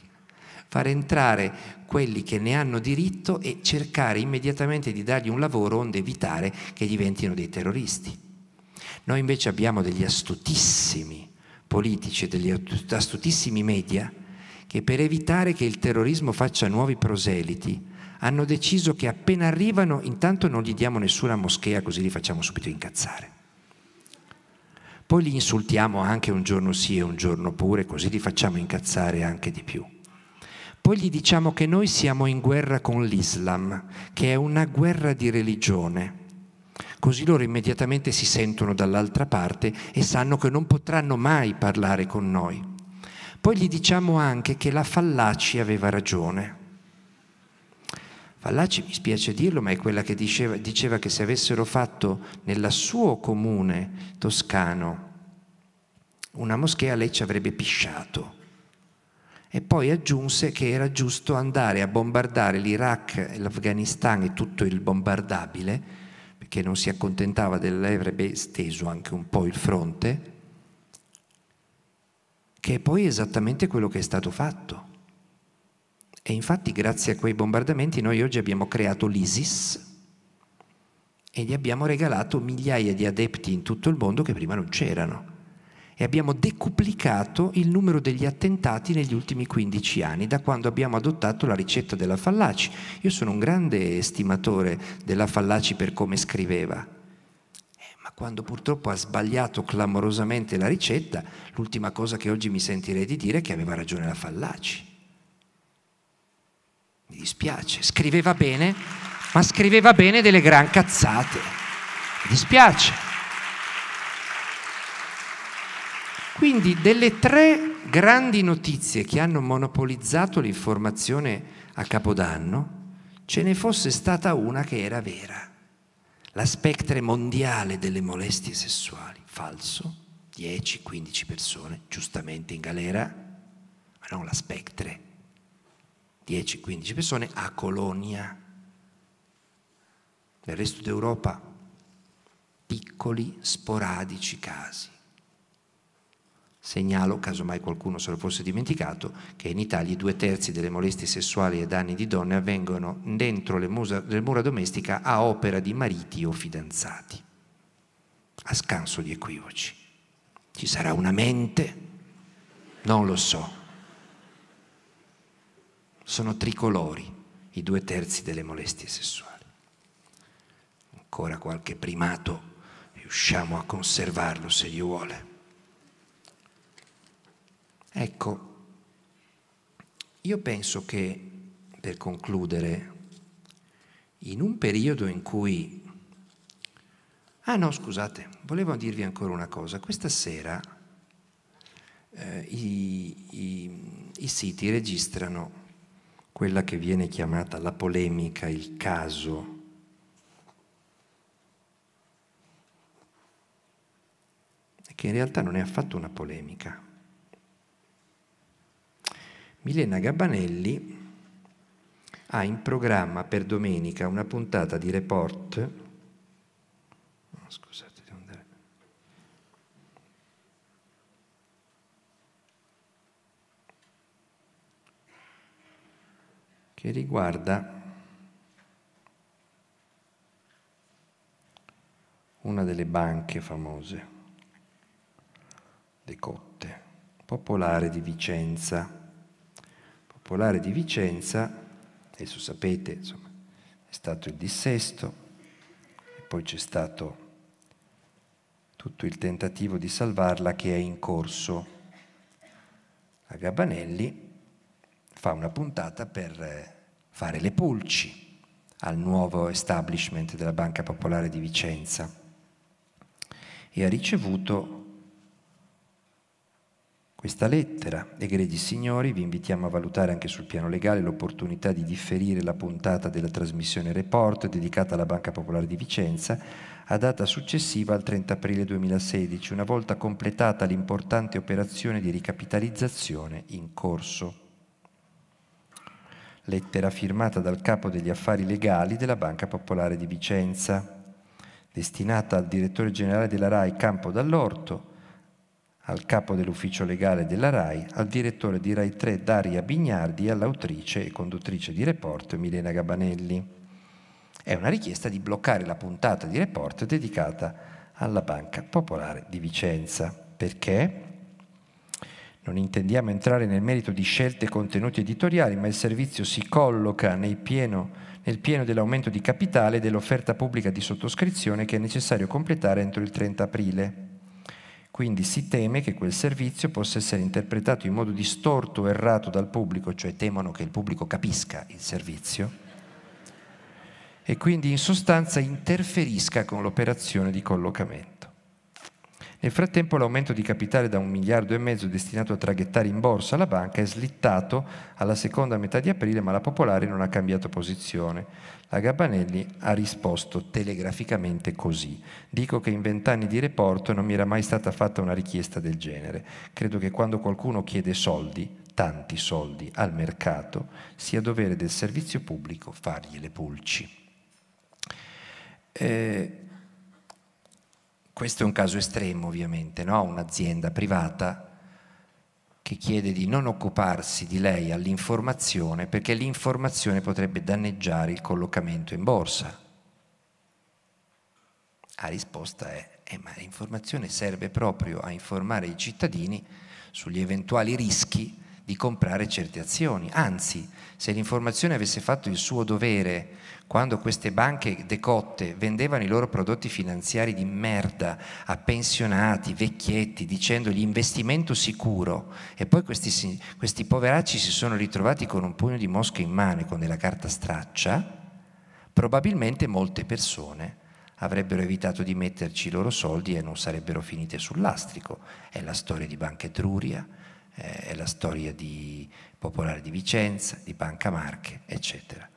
far entrare quelli che ne hanno diritto e cercare immediatamente di dargli un lavoro onde evitare che diventino dei terroristi. Noi invece abbiamo degli astutissimi politici, degli astutissimi media, che per evitare che il terrorismo faccia nuovi proseliti, hanno deciso che appena arrivano intanto non gli diamo nessuna moschea così li facciamo subito incazzare. Poi li insultiamo anche un giorno sì e un giorno pure così li facciamo incazzare anche di più. Poi gli diciamo che noi siamo in guerra con l'Islam, che è una guerra di religione. Così loro immediatamente si sentono dall'altra parte e sanno che non potranno mai parlare con noi. Poi gli diciamo anche che la fallaci aveva ragione Fallaci mi spiace dirlo, ma è quella che diceva, diceva che se avessero fatto nella suo comune toscano una moschea lei ci avrebbe pisciato. E poi aggiunse che era giusto andare a bombardare l'Iraq, l'Afghanistan e tutto il bombardabile, perché non si accontentava lei avrebbe steso anche un po' il fronte, che è poi esattamente quello che è stato fatto. E infatti grazie a quei bombardamenti noi oggi abbiamo creato l'ISIS e gli abbiamo regalato migliaia di adepti in tutto il mondo che prima non c'erano. E abbiamo decuplicato il numero degli attentati negli ultimi 15 anni, da quando abbiamo adottato la ricetta della Fallaci. Io sono un grande estimatore della Fallaci per come scriveva, eh, ma quando purtroppo ha sbagliato clamorosamente la ricetta, l'ultima cosa che oggi mi sentirei di dire è che aveva ragione la Fallaci. Mi dispiace, scriveva bene, ma scriveva bene delle gran cazzate. Mi dispiace. Quindi delle tre grandi notizie che hanno monopolizzato l'informazione a Capodanno, ce ne fosse stata una che era vera. La spectre mondiale delle molestie sessuali, falso, 10-15 persone giustamente in galera, ma non la spectre 10-15 persone a Colonia. Nel resto d'Europa piccoli, sporadici casi. Segnalo, casomai qualcuno se lo fosse dimenticato, che in Italia due terzi delle molestie sessuali e danni di donne avvengono dentro le, musa, le mura domestica a opera di mariti o fidanzati, a scanso di equivoci. Ci sarà una mente? Non lo so sono tricolori i due terzi delle molestie sessuali. Ancora qualche primato riusciamo a conservarlo se gli vuole. Ecco, io penso che, per concludere, in un periodo in cui... Ah no, scusate, volevo dirvi ancora una cosa. Questa sera eh, i, i, i siti registrano quella che viene chiamata la polemica, il caso. E che in realtà non è affatto una polemica. Milena Gabanelli ha in programma per domenica una puntata di report che riguarda una delle banche famose, De Cotte, popolare di Vicenza. Popolare di Vicenza, adesso sapete, insomma, è stato il dissesto, poi c'è stato tutto il tentativo di salvarla che è in corso. La Gabanelli fa una puntata per eh, fare le pulci al nuovo establishment della Banca Popolare di Vicenza e ha ricevuto questa lettera. Egregi signori, vi invitiamo a valutare anche sul piano legale l'opportunità di differire la puntata della trasmissione report dedicata alla Banca Popolare di Vicenza a data successiva al 30 aprile 2016, una volta completata l'importante operazione di ricapitalizzazione in corso lettera firmata dal capo degli affari legali della Banca Popolare di Vicenza, destinata al direttore generale della RAI Campo Dall'Orto, al capo dell'ufficio legale della RAI, al direttore di RAI 3 Daria Bignardi e all'autrice e conduttrice di Report Milena Gabanelli. È una richiesta di bloccare la puntata di Report dedicata alla Banca Popolare di Vicenza. Perché? Non intendiamo entrare nel merito di scelte e contenuti editoriali, ma il servizio si colloca pieno, nel pieno dell'aumento di capitale e dell'offerta pubblica di sottoscrizione che è necessario completare entro il 30 aprile. Quindi si teme che quel servizio possa essere interpretato in modo distorto o errato dal pubblico, cioè temono che il pubblico capisca il servizio e quindi in sostanza interferisca con l'operazione di collocamento. Nel frattempo l'aumento di capitale da un miliardo e mezzo destinato a traghettare in borsa la banca è slittato alla seconda metà di aprile, ma la Popolare non ha cambiato posizione. La Gabanelli ha risposto telegraficamente così. Dico che in vent'anni di reporto non mi era mai stata fatta una richiesta del genere. Credo che quando qualcuno chiede soldi, tanti soldi, al mercato, sia dovere del servizio pubblico fargli le pulci. Eh, questo è un caso estremo ovviamente, no? un'azienda privata che chiede di non occuparsi di lei all'informazione perché l'informazione potrebbe danneggiare il collocamento in borsa. La risposta è, eh, ma l'informazione serve proprio a informare i cittadini sugli eventuali rischi di comprare certe azioni. Anzi, se l'informazione avesse fatto il suo dovere quando queste banche decotte vendevano i loro prodotti finanziari di merda a pensionati, vecchietti, dicendogli investimento sicuro e poi questi, questi poveracci si sono ritrovati con un pugno di mosche in mano e con della carta straccia, probabilmente molte persone avrebbero evitato di metterci i loro soldi e non sarebbero finite sul lastrico. È la storia di Banca Etruria, eh, è la storia di Popolare di Vicenza, di Banca Marche, eccetera.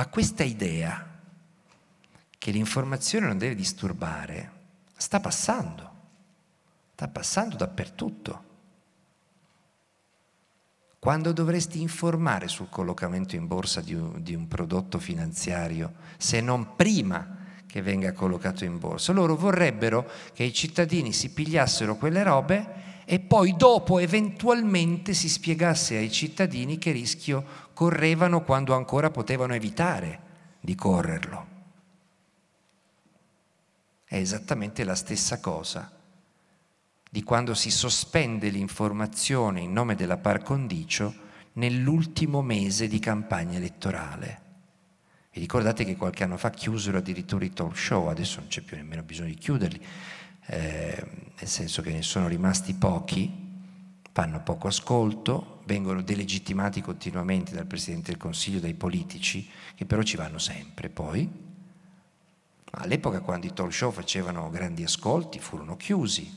Ma questa idea che l'informazione non deve disturbare sta passando, sta passando dappertutto. Quando dovresti informare sul collocamento in borsa di un, di un prodotto finanziario, se non prima che venga collocato in borsa? Loro vorrebbero che i cittadini si pigliassero quelle robe e poi dopo eventualmente si spiegasse ai cittadini che rischio correvano quando ancora potevano evitare di correrlo. È esattamente la stessa cosa di quando si sospende l'informazione in nome della par condicio nell'ultimo mese di campagna elettorale. Vi ricordate che qualche anno fa chiusero addirittura i talk show, adesso non c'è più nemmeno bisogno di chiuderli, eh, nel senso che ne sono rimasti pochi, fanno poco ascolto, vengono delegittimati continuamente dal Presidente del Consiglio, dai politici, che però ci vanno sempre poi. All'epoca quando i talk show facevano grandi ascolti furono chiusi,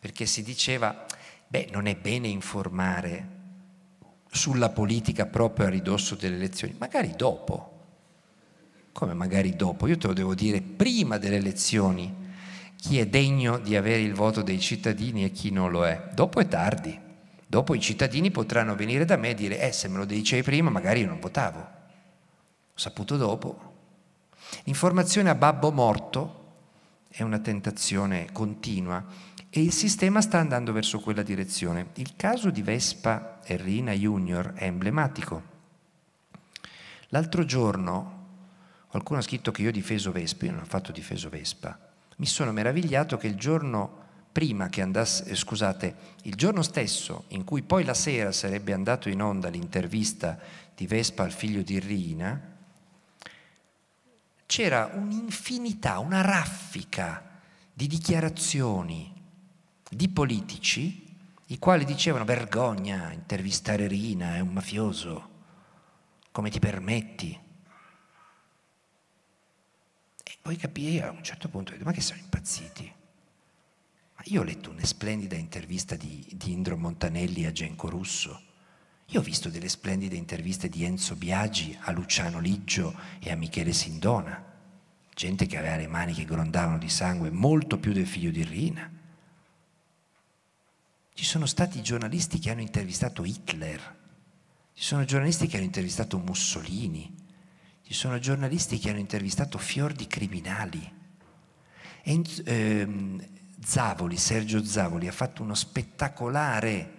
perché si diceva, beh, non è bene informare sulla politica proprio a ridosso delle elezioni, magari dopo. Come magari dopo? Io te lo devo dire prima delle elezioni chi è degno di avere il voto dei cittadini e chi non lo è. Dopo è tardi. Dopo i cittadini potranno venire da me e dire, eh, se me lo dicevi prima, magari io non votavo. Ho saputo dopo. L'informazione a babbo morto è una tentazione continua e il sistema sta andando verso quella direzione. Il caso di Vespa e Rina Junior è emblematico. L'altro giorno qualcuno ha scritto che io ho difeso Vespa, io non ho fatto difeso Vespa. Mi sono meravigliato che il giorno prima che andasse, eh, scusate, il giorno stesso in cui poi la sera sarebbe andato in onda l'intervista di Vespa al figlio di Rina, c'era un'infinità, una raffica di dichiarazioni di politici i quali dicevano vergogna intervistare Rina, è un mafioso, come ti permetti? E poi capii a un certo punto, ma che sono impazziti? io ho letto una splendida intervista di, di Indro Montanelli a Genco Russo. Io ho visto delle splendide interviste di Enzo Biagi a Luciano Liggio e a Michele Sindona, gente che aveva le mani che grondavano di sangue molto più del figlio di Rina. Ci sono stati giornalisti che hanno intervistato Hitler, ci sono giornalisti che hanno intervistato Mussolini, ci sono giornalisti che hanno intervistato fior di criminali. Enzo, ehm, Zavoli, Sergio Zavoli, ha fatto uno spettacolare,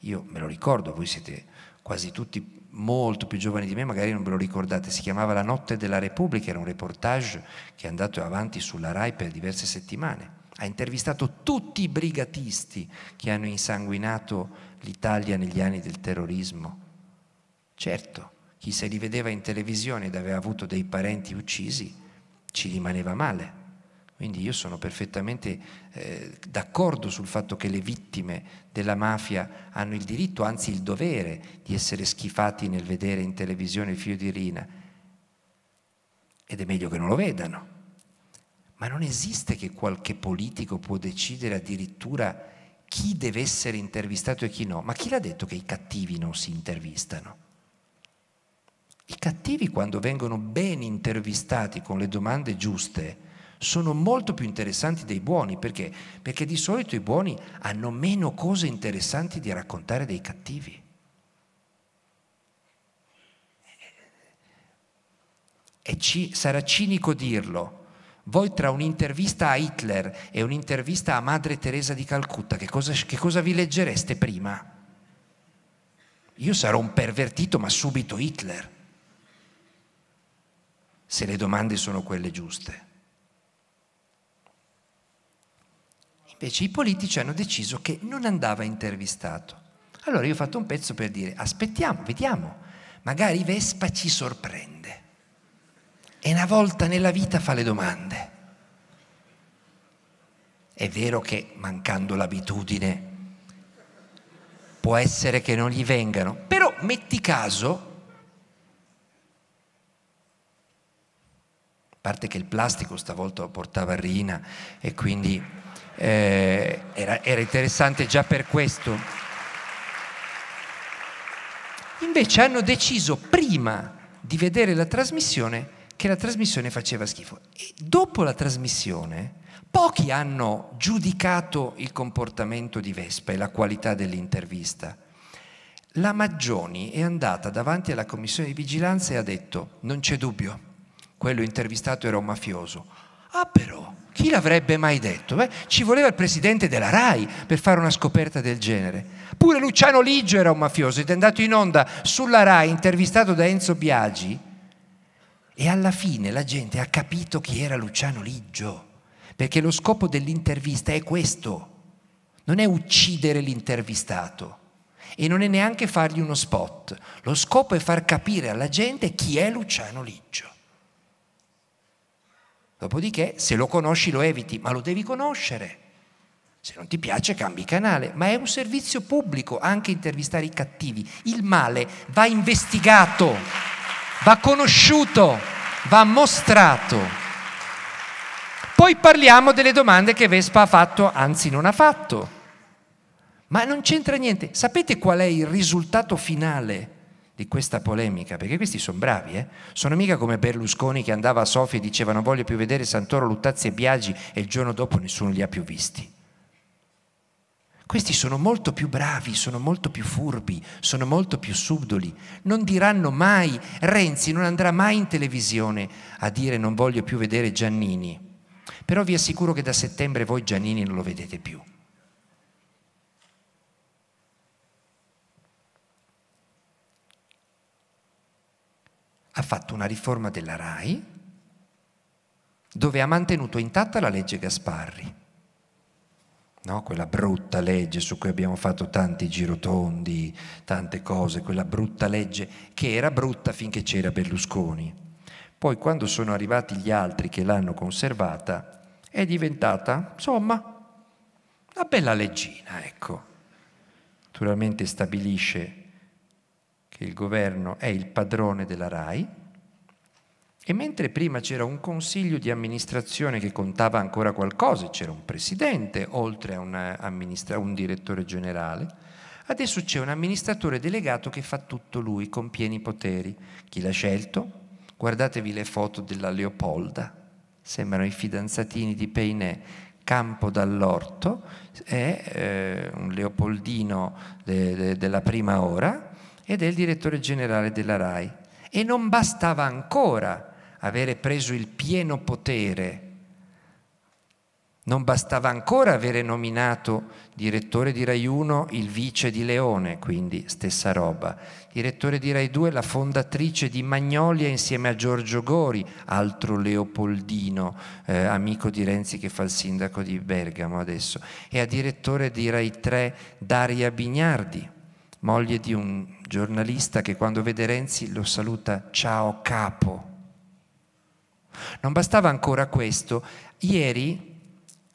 io me lo ricordo, voi siete quasi tutti molto più giovani di me, magari non ve lo ricordate, si chiamava La notte della Repubblica, era un reportage che è andato avanti sulla RAI per diverse settimane. Ha intervistato tutti i brigatisti che hanno insanguinato l'Italia negli anni del terrorismo. Certo, chi se li vedeva in televisione ed aveva avuto dei parenti uccisi ci rimaneva male quindi io sono perfettamente eh, d'accordo sul fatto che le vittime della mafia hanno il diritto, anzi il dovere, di essere schifati nel vedere in televisione il figlio di Rina. Ed è meglio che non lo vedano. Ma non esiste che qualche politico può decidere addirittura chi deve essere intervistato e chi no. Ma chi l'ha detto che i cattivi non si intervistano? I cattivi quando vengono ben intervistati con le domande giuste, sono molto più interessanti dei buoni, perché? Perché di solito i buoni hanno meno cose interessanti di raccontare dei cattivi. E ci, sarà cinico dirlo. Voi tra un'intervista a Hitler e un'intervista a Madre Teresa di Calcutta, che cosa, che cosa vi leggereste prima? Io sarò un pervertito, ma subito Hitler, se le domande sono quelle giuste. Invece i politici hanno deciso che non andava intervistato. Allora io ho fatto un pezzo per dire aspettiamo, vediamo, magari Vespa ci sorprende. E una volta nella vita fa le domande. È vero che mancando l'abitudine può essere che non gli vengano, però metti caso, a parte che il plastico stavolta lo portava a Rina e quindi eh, era, era interessante già per questo. Invece hanno deciso prima di vedere la trasmissione che la trasmissione faceva schifo. E dopo la trasmissione, pochi hanno giudicato il comportamento di Vespa e la qualità dell'intervista. La Maggioni è andata davanti alla commissione di vigilanza e ha detto: Non c'è dubbio, quello intervistato era un mafioso. Ah però, chi l'avrebbe mai detto? Beh, ci voleva il presidente della RAI per fare una scoperta del genere. Pure Luciano Liggio era un mafioso ed è andato in onda sulla RAI intervistato da Enzo Biagi e alla fine la gente ha capito chi era Luciano Liggio, perché lo scopo dell'intervista è questo, non è uccidere l'intervistato e non è neanche fargli uno spot, lo scopo è far capire alla gente chi è Luciano Liggio. Dopodiché, se lo conosci, lo eviti, ma lo devi conoscere. Se non ti piace, cambi canale. Ma è un servizio pubblico anche intervistare i cattivi. Il male va investigato, va conosciuto, va mostrato. Poi parliamo delle domande che Vespa ha fatto, anzi non ha fatto. Ma non c'entra niente. Sapete qual è il risultato finale di questa polemica, perché questi sono bravi, eh? sono mica come Berlusconi che andava a Sofia e diceva non voglio più vedere Santoro, Luttazzi e Biagi e il giorno dopo nessuno li ha più visti. Questi sono molto più bravi, sono molto più furbi, sono molto più subdoli, non diranno mai, Renzi non andrà mai in televisione a dire non voglio più vedere Giannini, però vi assicuro che da settembre voi Giannini non lo vedete più. ha fatto una riforma della RAI dove ha mantenuto intatta la legge Gasparri, no? quella brutta legge su cui abbiamo fatto tanti girotondi, tante cose, quella brutta legge che era brutta finché c'era Berlusconi. Poi quando sono arrivati gli altri che l'hanno conservata, è diventata, insomma, una bella leggina, ecco. Naturalmente stabilisce che il governo è il padrone della RAI e mentre prima c'era un consiglio di amministrazione che contava ancora qualcosa, c'era un presidente oltre a amministra- un direttore generale, adesso c'è un amministratore delegato che fa tutto lui con pieni poteri. Chi l'ha scelto? Guardatevi le foto della Leopolda, sembrano i fidanzatini di Peinè, Campo dall'Orto, è eh, un Leopoldino de- de- della prima ora ed è il direttore generale della RAI. E non bastava ancora avere preso il pieno potere, non bastava ancora avere nominato direttore di RAI 1 il vice di Leone, quindi stessa roba, direttore di RAI 2 la fondatrice di Magnolia insieme a Giorgio Gori, altro Leopoldino, eh, amico di Renzi che fa il sindaco di Bergamo adesso, e a direttore di RAI 3 Daria Bignardi, moglie di un giornalista che quando vede Renzi lo saluta ciao capo. Non bastava ancora questo, ieri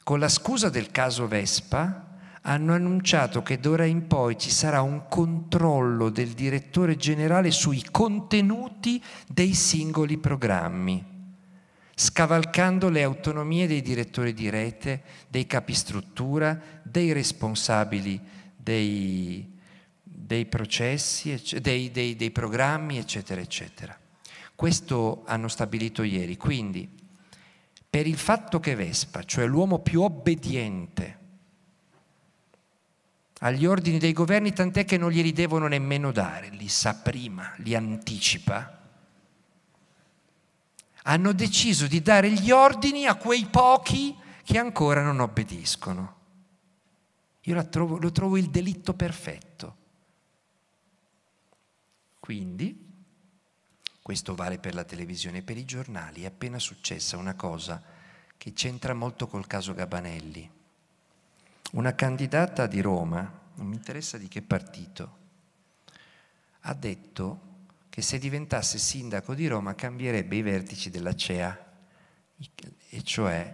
con la scusa del caso Vespa hanno annunciato che d'ora in poi ci sarà un controllo del direttore generale sui contenuti dei singoli programmi, scavalcando le autonomie dei direttori di rete, dei capistruttura, dei responsabili dei dei processi, dei, dei, dei programmi, eccetera, eccetera. Questo hanno stabilito ieri. Quindi, per il fatto che Vespa, cioè l'uomo più obbediente agli ordini dei governi, tant'è che non glieli devono nemmeno dare, li sa prima, li anticipa, hanno deciso di dare gli ordini a quei pochi che ancora non obbediscono. Io trovo, lo trovo il delitto perfetto. Quindi, questo vale per la televisione e per i giornali, è appena successa una cosa che c'entra molto col caso Gabanelli. Una candidata di Roma, non mi interessa di che partito, ha detto che se diventasse sindaco di Roma cambierebbe i vertici della CEA, e cioè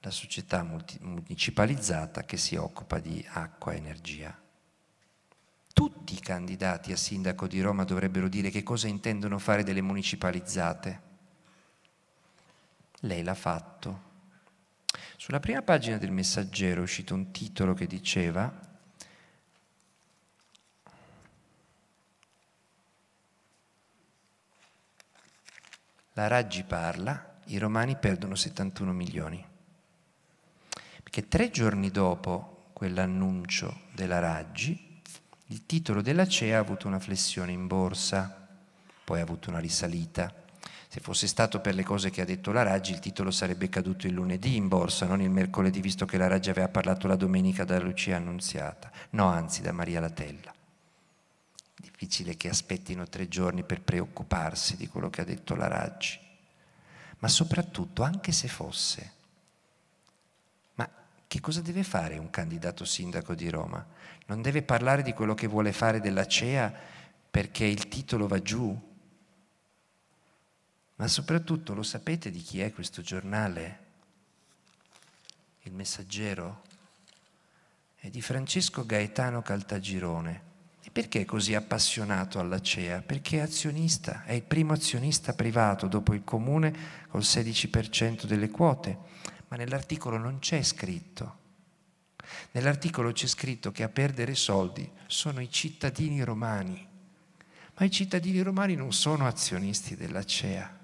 la società municipalizzata che si occupa di acqua e energia. Tutti i candidati a sindaco di Roma dovrebbero dire che cosa intendono fare delle municipalizzate. Lei l'ha fatto. Sulla prima pagina del messaggero è uscito un titolo che diceva La Raggi parla, i romani perdono 71 milioni. Perché tre giorni dopo quell'annuncio della Raggi, il titolo della CEA ha avuto una flessione in borsa, poi ha avuto una risalita. Se fosse stato per le cose che ha detto la Raggi, il titolo sarebbe caduto il lunedì in borsa, non il mercoledì, visto che la Raggi aveva parlato la domenica da Lucia Annunziata, no anzi da Maria Latella. Difficile che aspettino tre giorni per preoccuparsi di quello che ha detto la Raggi. Ma soprattutto, anche se fosse, ma che cosa deve fare un candidato sindaco di Roma? non deve parlare di quello che vuole fare della CEA perché il titolo va giù. Ma soprattutto lo sapete di chi è questo giornale? Il messaggero? È di Francesco Gaetano Caltagirone. E perché è così appassionato alla CEA? Perché è azionista, è il primo azionista privato dopo il comune col 16% delle quote, ma nell'articolo non c'è scritto Nell'articolo c'è scritto che a perdere soldi sono i cittadini romani, ma i cittadini romani non sono azionisti della CEA.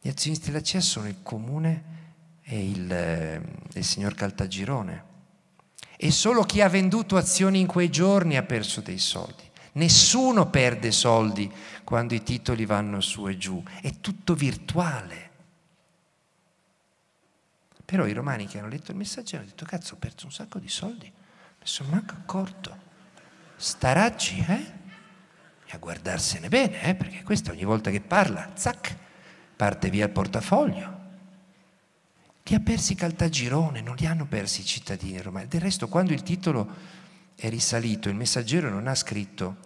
Gli azionisti della CEA sono il comune e il, eh, il signor Caltagirone. E solo chi ha venduto azioni in quei giorni ha perso dei soldi. Nessuno perde soldi quando i titoli vanno su e giù, è tutto virtuale. Però i romani che hanno letto il messaggero hanno detto, cazzo, ho perso un sacco di soldi, mi sono manco accorto. Staracci, eh? E a guardarsene bene, eh? Perché questa ogni volta che parla, zac, parte via il portafoglio. Li ha persi Caltagirone, non li hanno persi i cittadini romani. Del resto, quando il titolo è risalito, il messaggero non ha scritto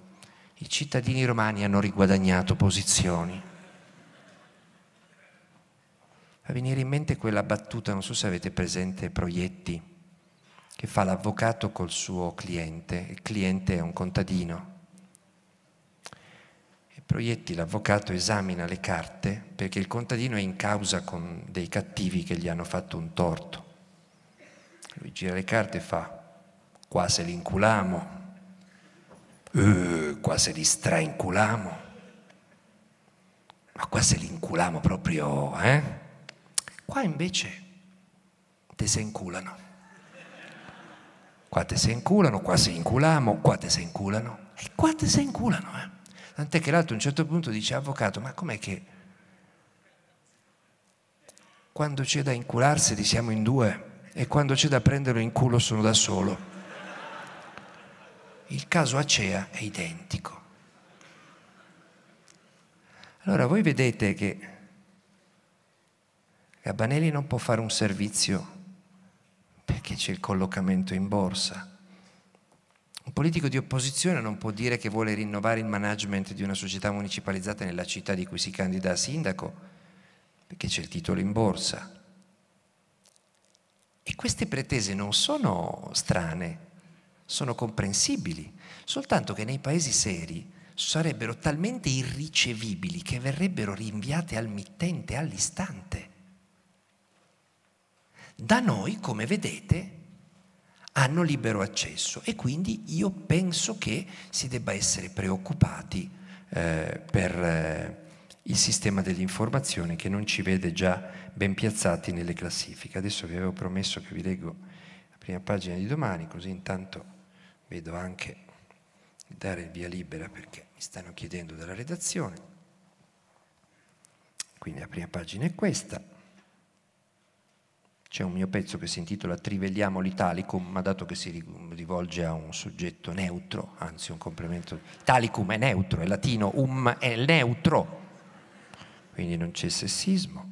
i cittadini romani hanno riguadagnato posizioni fa venire in mente quella battuta, non so se avete presente Proietti, che fa l'avvocato col suo cliente, il cliente è un contadino. E Proietti, l'avvocato, esamina le carte perché il contadino è in causa con dei cattivi che gli hanno fatto un torto. Lui gira le carte e fa, qua se li inculamo, eh, qua se li strainculamo, ma qua se li inculamo proprio, eh? Qua invece te se inculano. Qua te se inculano, qua se inculamo, qua te se inculano. E qua te se inculano, eh. Tant'è che l'altro a un certo punto dice, avvocato, ma com'è che quando c'è da incularsi li siamo in due e quando c'è da prenderlo in culo sono da solo? Il caso Acea è identico. Allora voi vedete che e Gabanelli non può fare un servizio perché c'è il collocamento in borsa. Un politico di opposizione non può dire che vuole rinnovare il management di una società municipalizzata nella città di cui si candida a sindaco perché c'è il titolo in borsa. E queste pretese non sono strane, sono comprensibili, soltanto che nei paesi seri sarebbero talmente irricevibili che verrebbero rinviate al mittente all'istante. Da noi, come vedete, hanno libero accesso e quindi io penso che si debba essere preoccupati eh, per eh, il sistema dell'informazione che non ci vede già ben piazzati nelle classifiche. Adesso vi avevo promesso che vi leggo la prima pagina di domani, così intanto vedo anche dare il via libera perché mi stanno chiedendo dalla redazione. Quindi la prima pagina è questa. C'è un mio pezzo che si intitola Trivelliamo l'Italicum, ma dato che si rivolge a un soggetto neutro, anzi un complemento, Italicum è neutro, è latino, um è neutro, quindi non c'è sessismo.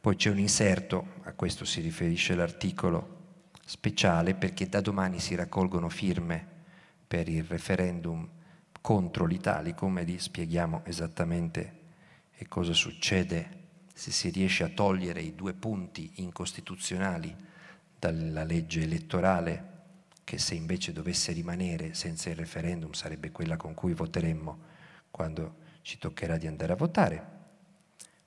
Poi c'è un inserto, a questo si riferisce l'articolo speciale, perché da domani si raccolgono firme per il referendum contro l'Italicum e lì spieghiamo esattamente che cosa succede se si riesce a togliere i due punti incostituzionali dalla legge elettorale, che se invece dovesse rimanere senza il referendum sarebbe quella con cui voteremmo quando ci toccherà di andare a votare.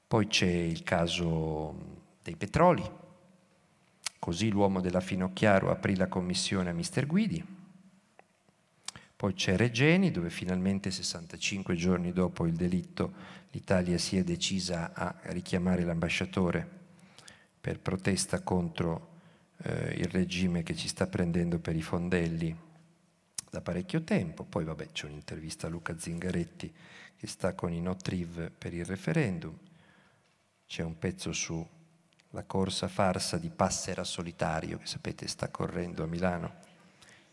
Poi c'è il caso mm, dei petroli. Così l'uomo della Finocchiaro aprì la commissione a Mister Guidi. Poi c'è Regeni, dove finalmente 65 giorni dopo il delitto l'Italia si è decisa a richiamare l'ambasciatore per protesta contro eh, il regime che ci sta prendendo per i fondelli da parecchio tempo. Poi vabbè c'è un'intervista a Luca Zingaretti che sta con i Notriv per il referendum. C'è un pezzo sulla corsa farsa di Passera Solitario che sapete sta correndo a Milano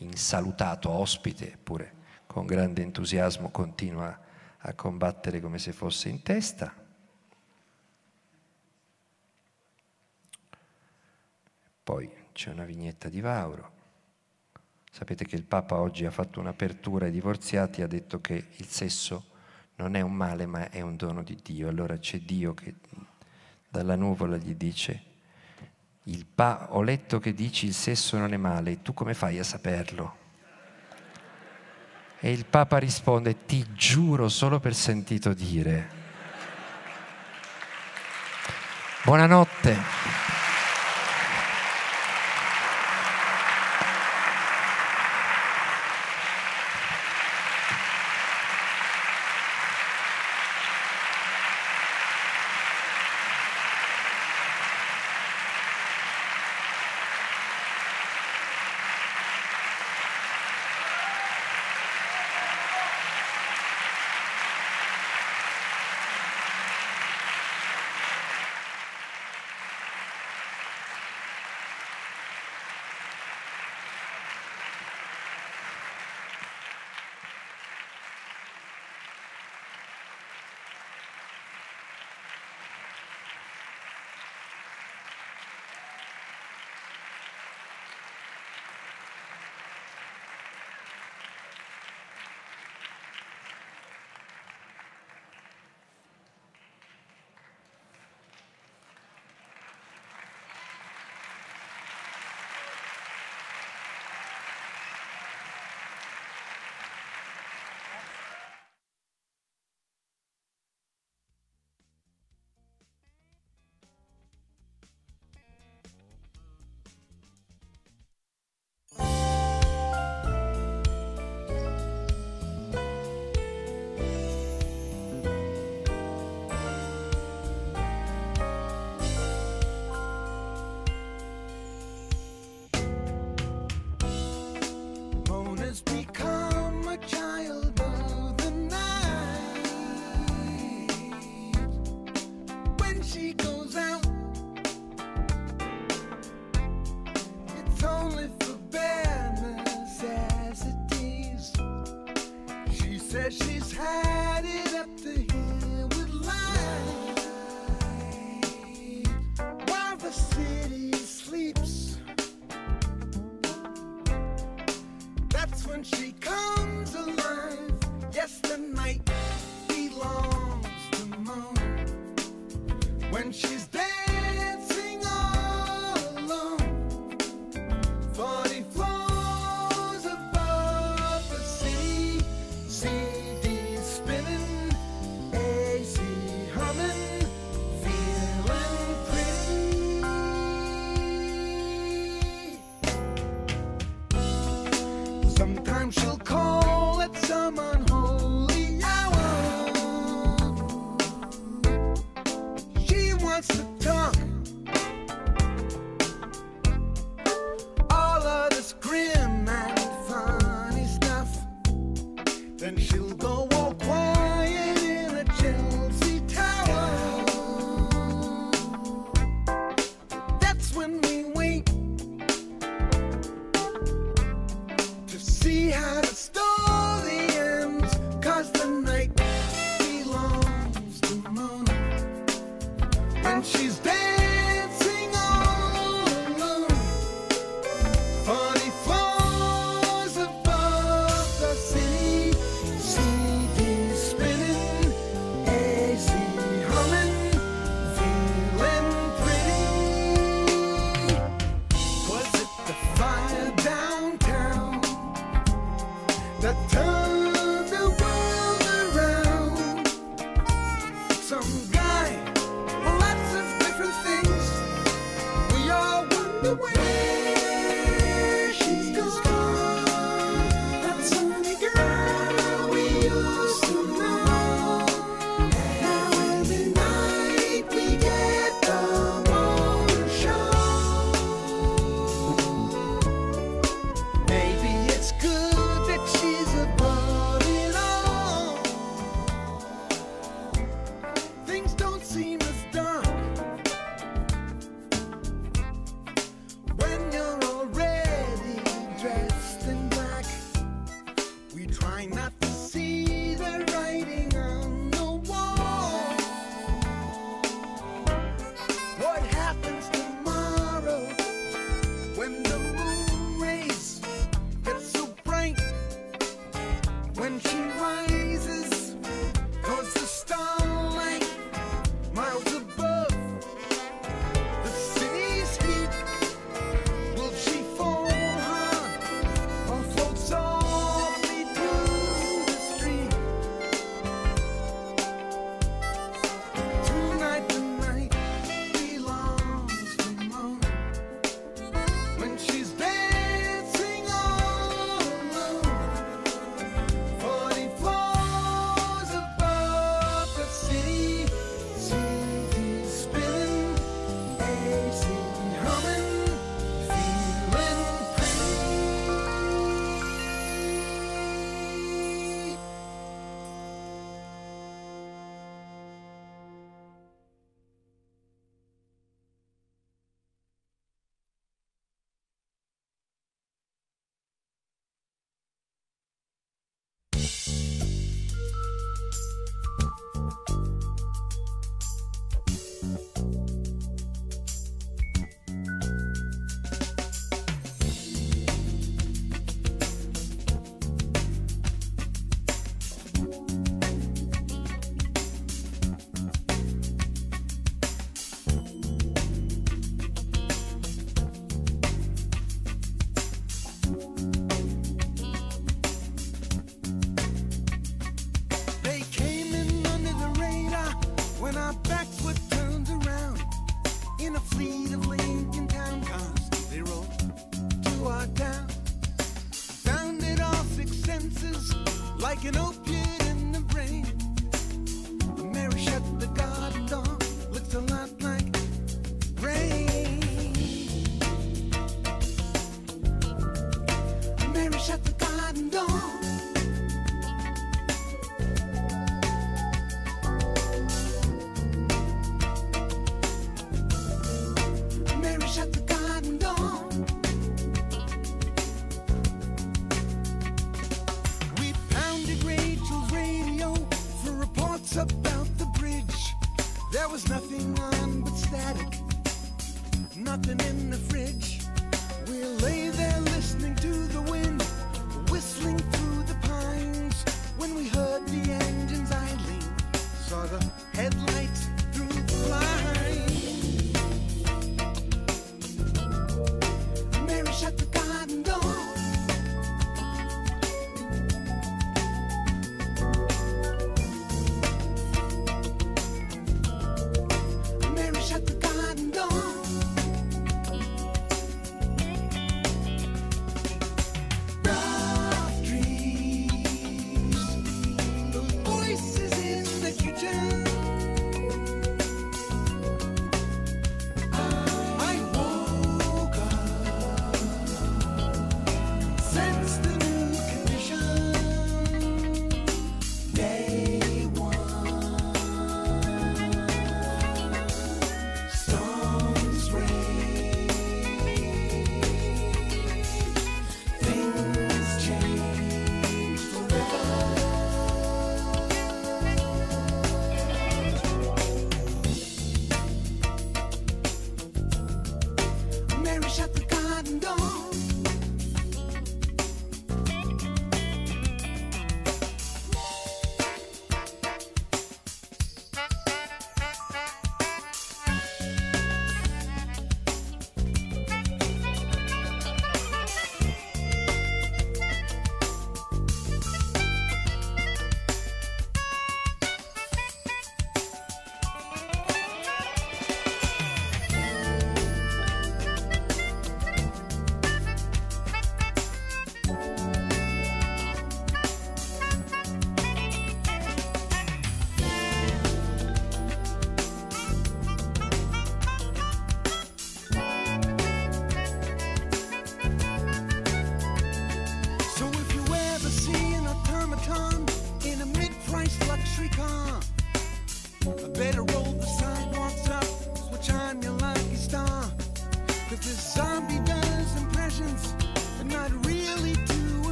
insalutato ospite, eppure con grande entusiasmo continua a a combattere come se fosse in testa. Poi c'è una vignetta di Vauro. Sapete che il Papa oggi ha fatto un'apertura ai divorziati, ha detto che il sesso non è un male ma è un dono di Dio. Allora c'è Dio che dalla nuvola gli dice, ho letto che dici il sesso non è male, tu come fai a saperlo? E il Papa risponde, ti giuro solo per sentito dire. Buonanotte. Says she's had it up to here.